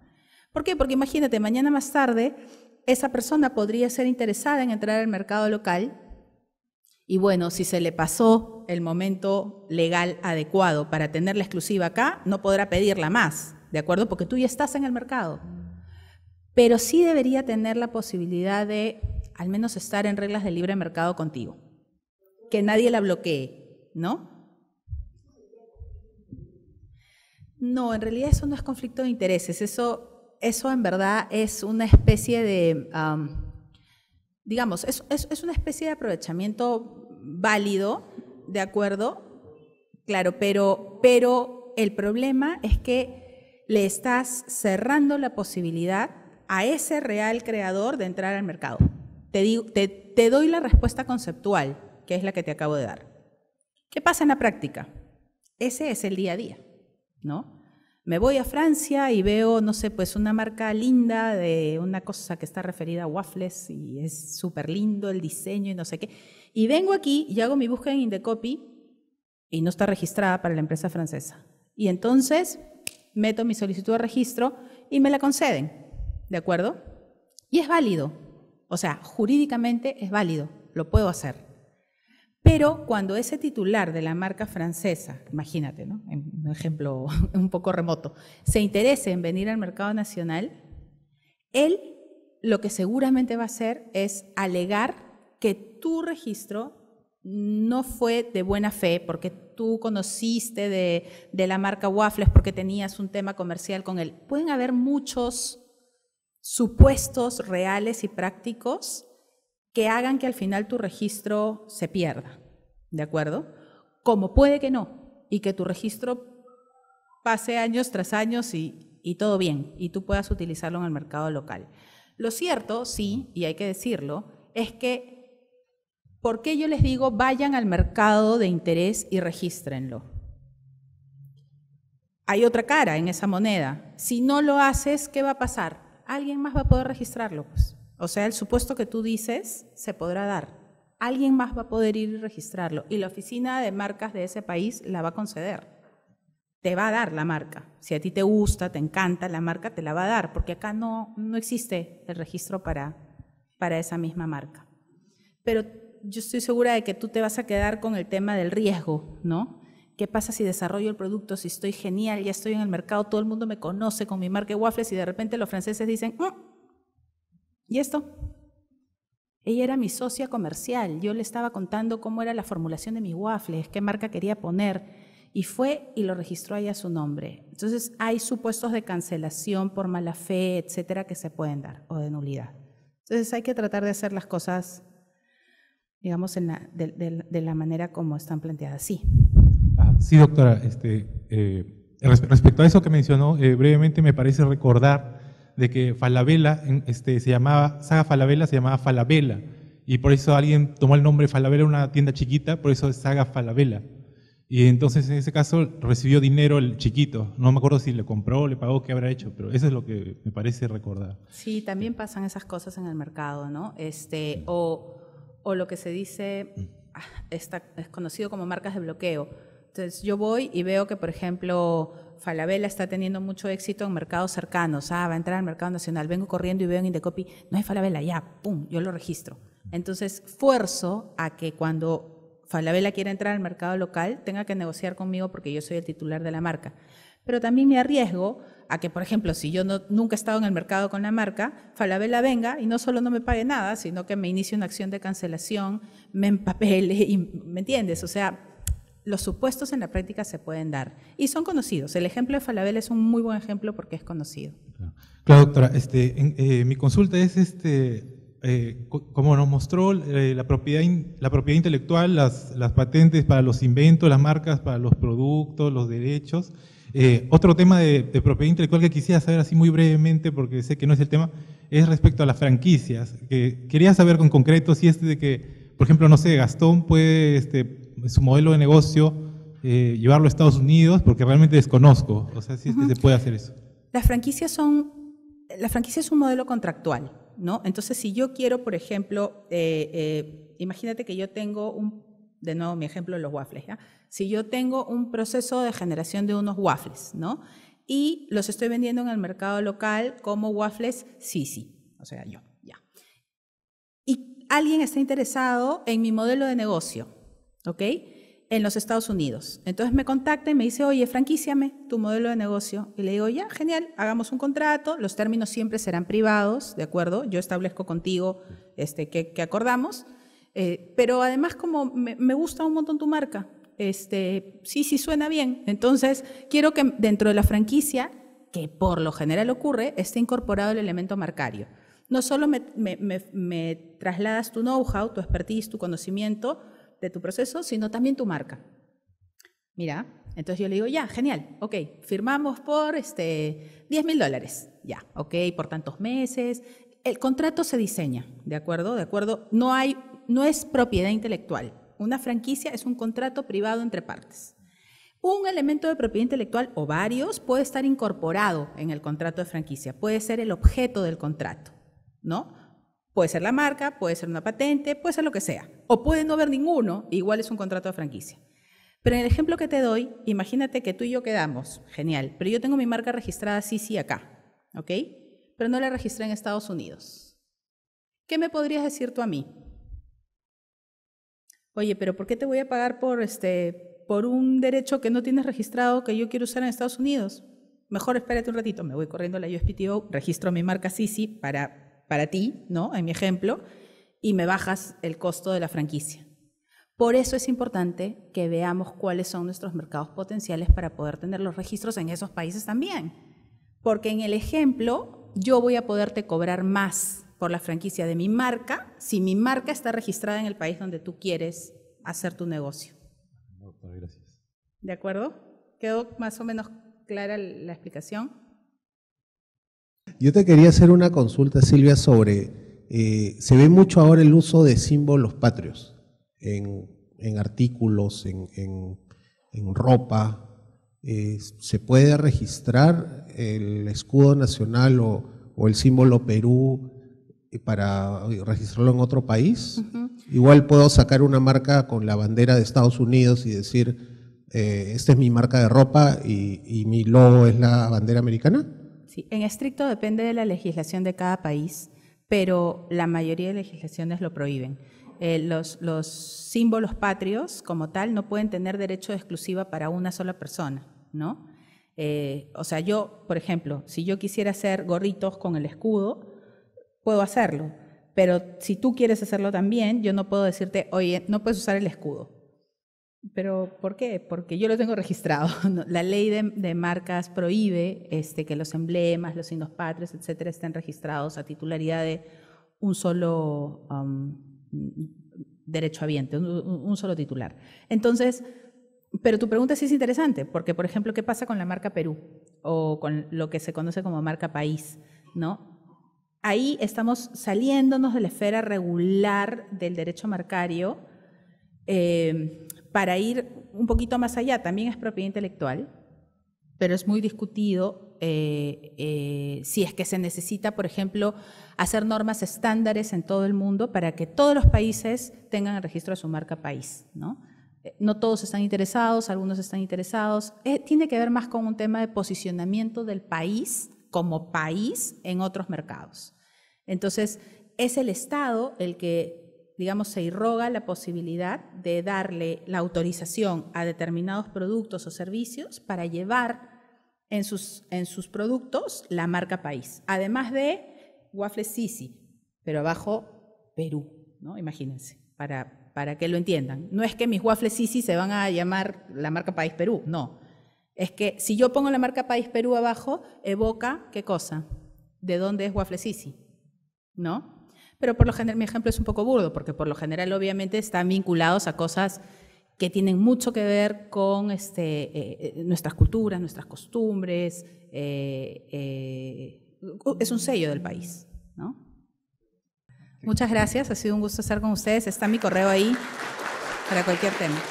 [SPEAKER 1] ¿Por qué? Porque imagínate, mañana más tarde esa persona podría ser interesada en entrar al mercado local y bueno, si se le pasó el momento legal adecuado para tener la exclusiva acá, no podrá pedirla más, ¿de acuerdo? Porque tú ya estás en el mercado. Pero sí debería tener la posibilidad de al menos estar en reglas de libre mercado contigo. Que nadie la bloquee, ¿no? No, en realidad eso no es conflicto de intereses, eso eso en verdad es una especie de, digamos, es, una especie de aprovechamiento válido, ¿de acuerdo? Claro, pero, el problema es que le estás cerrando la posibilidad a ese real creador de entrar al mercado. te doy la respuesta conceptual, que es la que te acabo de dar. ¿Qué pasa en la práctica? Ese es el día a día, ¿no? me voy a Francia y veo, no sé, pues una marca linda de una cosa que está referida a waffles y es súper lindo el diseño y no sé qué. Y vengo aquí y hago mi búsqueda en Indecopy y no está registrada para la empresa francesa. Y entonces meto mi solicitud de registro y me la conceden, ¿de acuerdo? Y es válido, o sea, jurídicamente es válido, lo puedo hacer. Pero cuando ese titular de la marca francesa, imagínate, ¿no? un ejemplo un poco remoto, se interese en venir al mercado nacional, él lo que seguramente va a hacer es alegar que tu registro no fue de buena fe porque tú conociste de la marca Waffles porque tenías un tema comercial con él. Pueden haber muchos supuestos reales y prácticos que hagan que al final tu registro se pierda, ¿de acuerdo? Como puede que no, y que tu registro pase años tras años y, todo bien, y tú puedas utilizarlo en el mercado local. Lo cierto, sí, y hay que decirlo, es que ¿Por qué yo les digo vayan al mercado de interés y regístrenlo? Hay otra cara en esa moneda. Si no lo haces, ¿qué va a pasar? Alguien más va a poder registrarlo. Pues. O sea, el supuesto que tú dices se podrá dar. Alguien más va a poder ir y registrarlo y la oficina de marcas de ese país la va a conceder. Te va a dar la marca. Si a ti te gusta, te encanta la marca, te la va a dar, porque acá no, no existe el registro para, para esa misma marca. Pero yo estoy segura de que tú te vas a quedar con el tema del riesgo, ¿no? ¿Qué pasa si desarrollo el producto? Si estoy genial, ya estoy en el mercado, todo el mundo me conoce con mi marca de waffles y de repente los franceses dicen, mm, ¿Y esto? Ella era mi socia comercial, yo le estaba contando cómo era la formulación de mis waffles, qué marca quería poner, y fue y lo registró ahí a su nombre. Entonces hay supuestos de cancelación por mala fe, etcétera, que se pueden dar, o de nulidad. Entonces hay que tratar de hacer las cosas, digamos, de, la manera como están planteadas. Sí. Ah,
[SPEAKER 3] sí, doctora, este, eh, respecto a eso que mencionó, eh, brevemente me parece recordar de que Falabella este, se llamaba, Saga Falabella se llamaba Falabella, y por eso alguien tomó el nombre Falabella, una tienda chiquita, por eso es Saga Falabella. Y entonces en ese caso recibió dinero el chiquito. No me acuerdo si le compró, le pagó, qué habrá hecho, pero eso es lo que me parece recordar.
[SPEAKER 1] Sí, también pasan esas cosas en el mercado, ¿no? Este, o, o lo que se dice, ah, está, es conocido como marcas de bloqueo. Entonces yo voy y veo que, por ejemplo, Falabella está teniendo mucho éxito en mercados cercanos, ah, va a entrar al mercado nacional, vengo corriendo y veo en Indecopy, no hay Falabella, ya, pum, yo lo registro. Entonces, fuerzo a que cuando Falabella quiera entrar al mercado local, tenga que negociar conmigo porque yo soy el titular de la marca. Pero también me arriesgo a que, por ejemplo, si yo nunca he estado en el mercado con la marca, Falabella venga y no solo no me pague nada, sino que me inicie una acción de cancelación, me empapele, y, ¿me entiendes? O sea, los supuestos en la práctica se pueden dar y son conocidos. El ejemplo de Falabella es un muy buen ejemplo porque es conocido.
[SPEAKER 3] Claro, doctora, este, eh, mi consulta es, este, eh, como nos mostró eh, la, propiedad la propiedad intelectual, las, las, patentes para los inventos, las marcas para los productos, los derechos. otro tema de, propiedad intelectual que quisiera saber así muy brevemente, porque sé que no es el tema, es respecto a las franquicias. quería saber con concreto si este de que, por ejemplo, no sé, Gastón puede... Este, su modelo de negocio, eh, llevarlo a Estados Unidos, porque realmente desconozco, o sea, si se puede hacer eso.
[SPEAKER 1] Las franquicias son, la franquicia es un modelo contractual, ¿no? Entonces, si yo quiero, por ejemplo, eh, eh, imagínate que yo tengo un, de nuevo mi ejemplo los waffles, ¿ya? Si yo tengo un proceso de generación de unos waffles, ¿no? Y los estoy vendiendo en el mercado local como waffles sí, sí, o sea, yo, ya. Y alguien está interesado en mi modelo de negocio, ¿ok? En los Estados Unidos. Entonces me contacta y me dice, oye, franquíciame tu modelo de negocio. Y le digo, ya, genial, hagamos un contrato, los términos siempre serán privados, ¿de acuerdo? Yo establezco contigo este, que, acordamos. Eh, pero además, como me, gusta un montón tu marca, este, sí, sí suena bien. Entonces, quiero que dentro de la franquicia, que por lo general ocurre, esté incorporado el elemento marcario. No solo me, me trasladas tu know-how, tu expertise, tu conocimiento, de tu proceso, sino también tu marca. Mira, entonces yo le digo, ya, genial, ok, firmamos por este, 10 mil dólares, ya, ok, por tantos meses. El contrato se diseña, ¿de acuerdo? De acuerdo, no, hay, no es propiedad intelectual. Una franquicia es un contrato privado entre partes. Un elemento de propiedad intelectual o varios puede estar incorporado en el contrato de franquicia, puede ser el objeto del contrato, ¿no? Puede ser la marca, puede ser una patente, puede ser lo que sea. O puede no haber ninguno, igual es un contrato de franquicia. Pero en el ejemplo que te doy, imagínate que tú y yo quedamos, genial, pero yo tengo mi marca registrada sí, acá, ¿ok? Pero no la registré en Estados Unidos. ¿Qué me podrías decir tú a mí? Oye, pero ¿por qué te voy a pagar por, este, por un derecho que no tienes registrado que yo quiero usar en Estados Unidos? Mejor espérate un ratito, me voy corriendo a la USPTO, registro mi marca Sisi para para ti, ¿no? En mi ejemplo, y me bajas el costo de la franquicia. Por eso es importante que veamos cuáles son nuestros mercados potenciales para poder tener los registros en esos países también. Porque en el ejemplo, yo voy a poderte cobrar más por la franquicia de mi marca si mi marca está registrada en el país donde tú quieres hacer tu negocio. gracias. ¿De acuerdo? ¿Quedó más o menos clara la explicación?
[SPEAKER 3] Yo te quería hacer una consulta, Silvia, sobre, eh, se ve mucho ahora el uso de símbolos patrios en, en artículos, en, en, ropa. Eh, ¿Se puede registrar el escudo nacional o, o el símbolo Perú eh, para registrarlo en otro país? Igual puedo sacar una marca con la bandera de Estados Unidos y decir, esta es mi marca de ropa y, y mi logo es la bandera americana
[SPEAKER 1] en estricto depende de la legislación de cada país, pero la mayoría de legislaciones lo prohíben. Eh, los, símbolos patrios como tal no pueden tener derecho de exclusiva para una sola persona, ¿no? Eh, o sea, yo, por ejemplo, si yo quisiera hacer gorritos con el escudo, puedo hacerlo, pero si tú quieres hacerlo también, yo no puedo decirte, oye, no puedes usar el escudo, pero ¿por qué? Porque yo lo tengo registrado. La ley de, marcas prohíbe este, que los emblemas, los signos patrios, etcétera, estén registrados a titularidad de un solo um, derecho derechohabiente, un, solo titular. Entonces, pero tu pregunta sí es interesante, porque por ejemplo, ¿qué pasa con la marca Perú o con lo que se conoce como marca país, no? Ahí estamos saliéndonos de la esfera regular del derecho marcario. Eh, para ir un poquito más allá, también es propiedad intelectual, pero es muy discutido eh, eh, si es que se necesita, por ejemplo, hacer normas estándares en todo el mundo para que todos los países tengan el registro de su marca país, ¿no? Eh, todos están interesados, algunos están interesados. tiene que ver más con un tema de posicionamiento del país como país en otros mercados. Entonces, es el Estado el que digamos, se irroga la posibilidad de darle la autorización a determinados productos o servicios para llevar en sus, en sus productos la marca país. Además de waffle Sisi, pero abajo Perú, ¿no? Imagínense, para, para que lo entiendan. No es que mis waffles Sisi se van a llamar la marca país Perú, no. Es que si yo pongo la marca país Perú abajo, evoca, ¿qué cosa? ¿De dónde es waffle Sisi? ¿No? pero por lo general mi ejemplo es un poco burdo, porque por lo general obviamente están vinculados a cosas que tienen mucho que ver con este, eh, eh, nuestras culturas, nuestras costumbres, eh, es un sello del país. ¿no? Muchas gracias, ha sido un gusto estar con ustedes, está mi correo ahí para cualquier tema.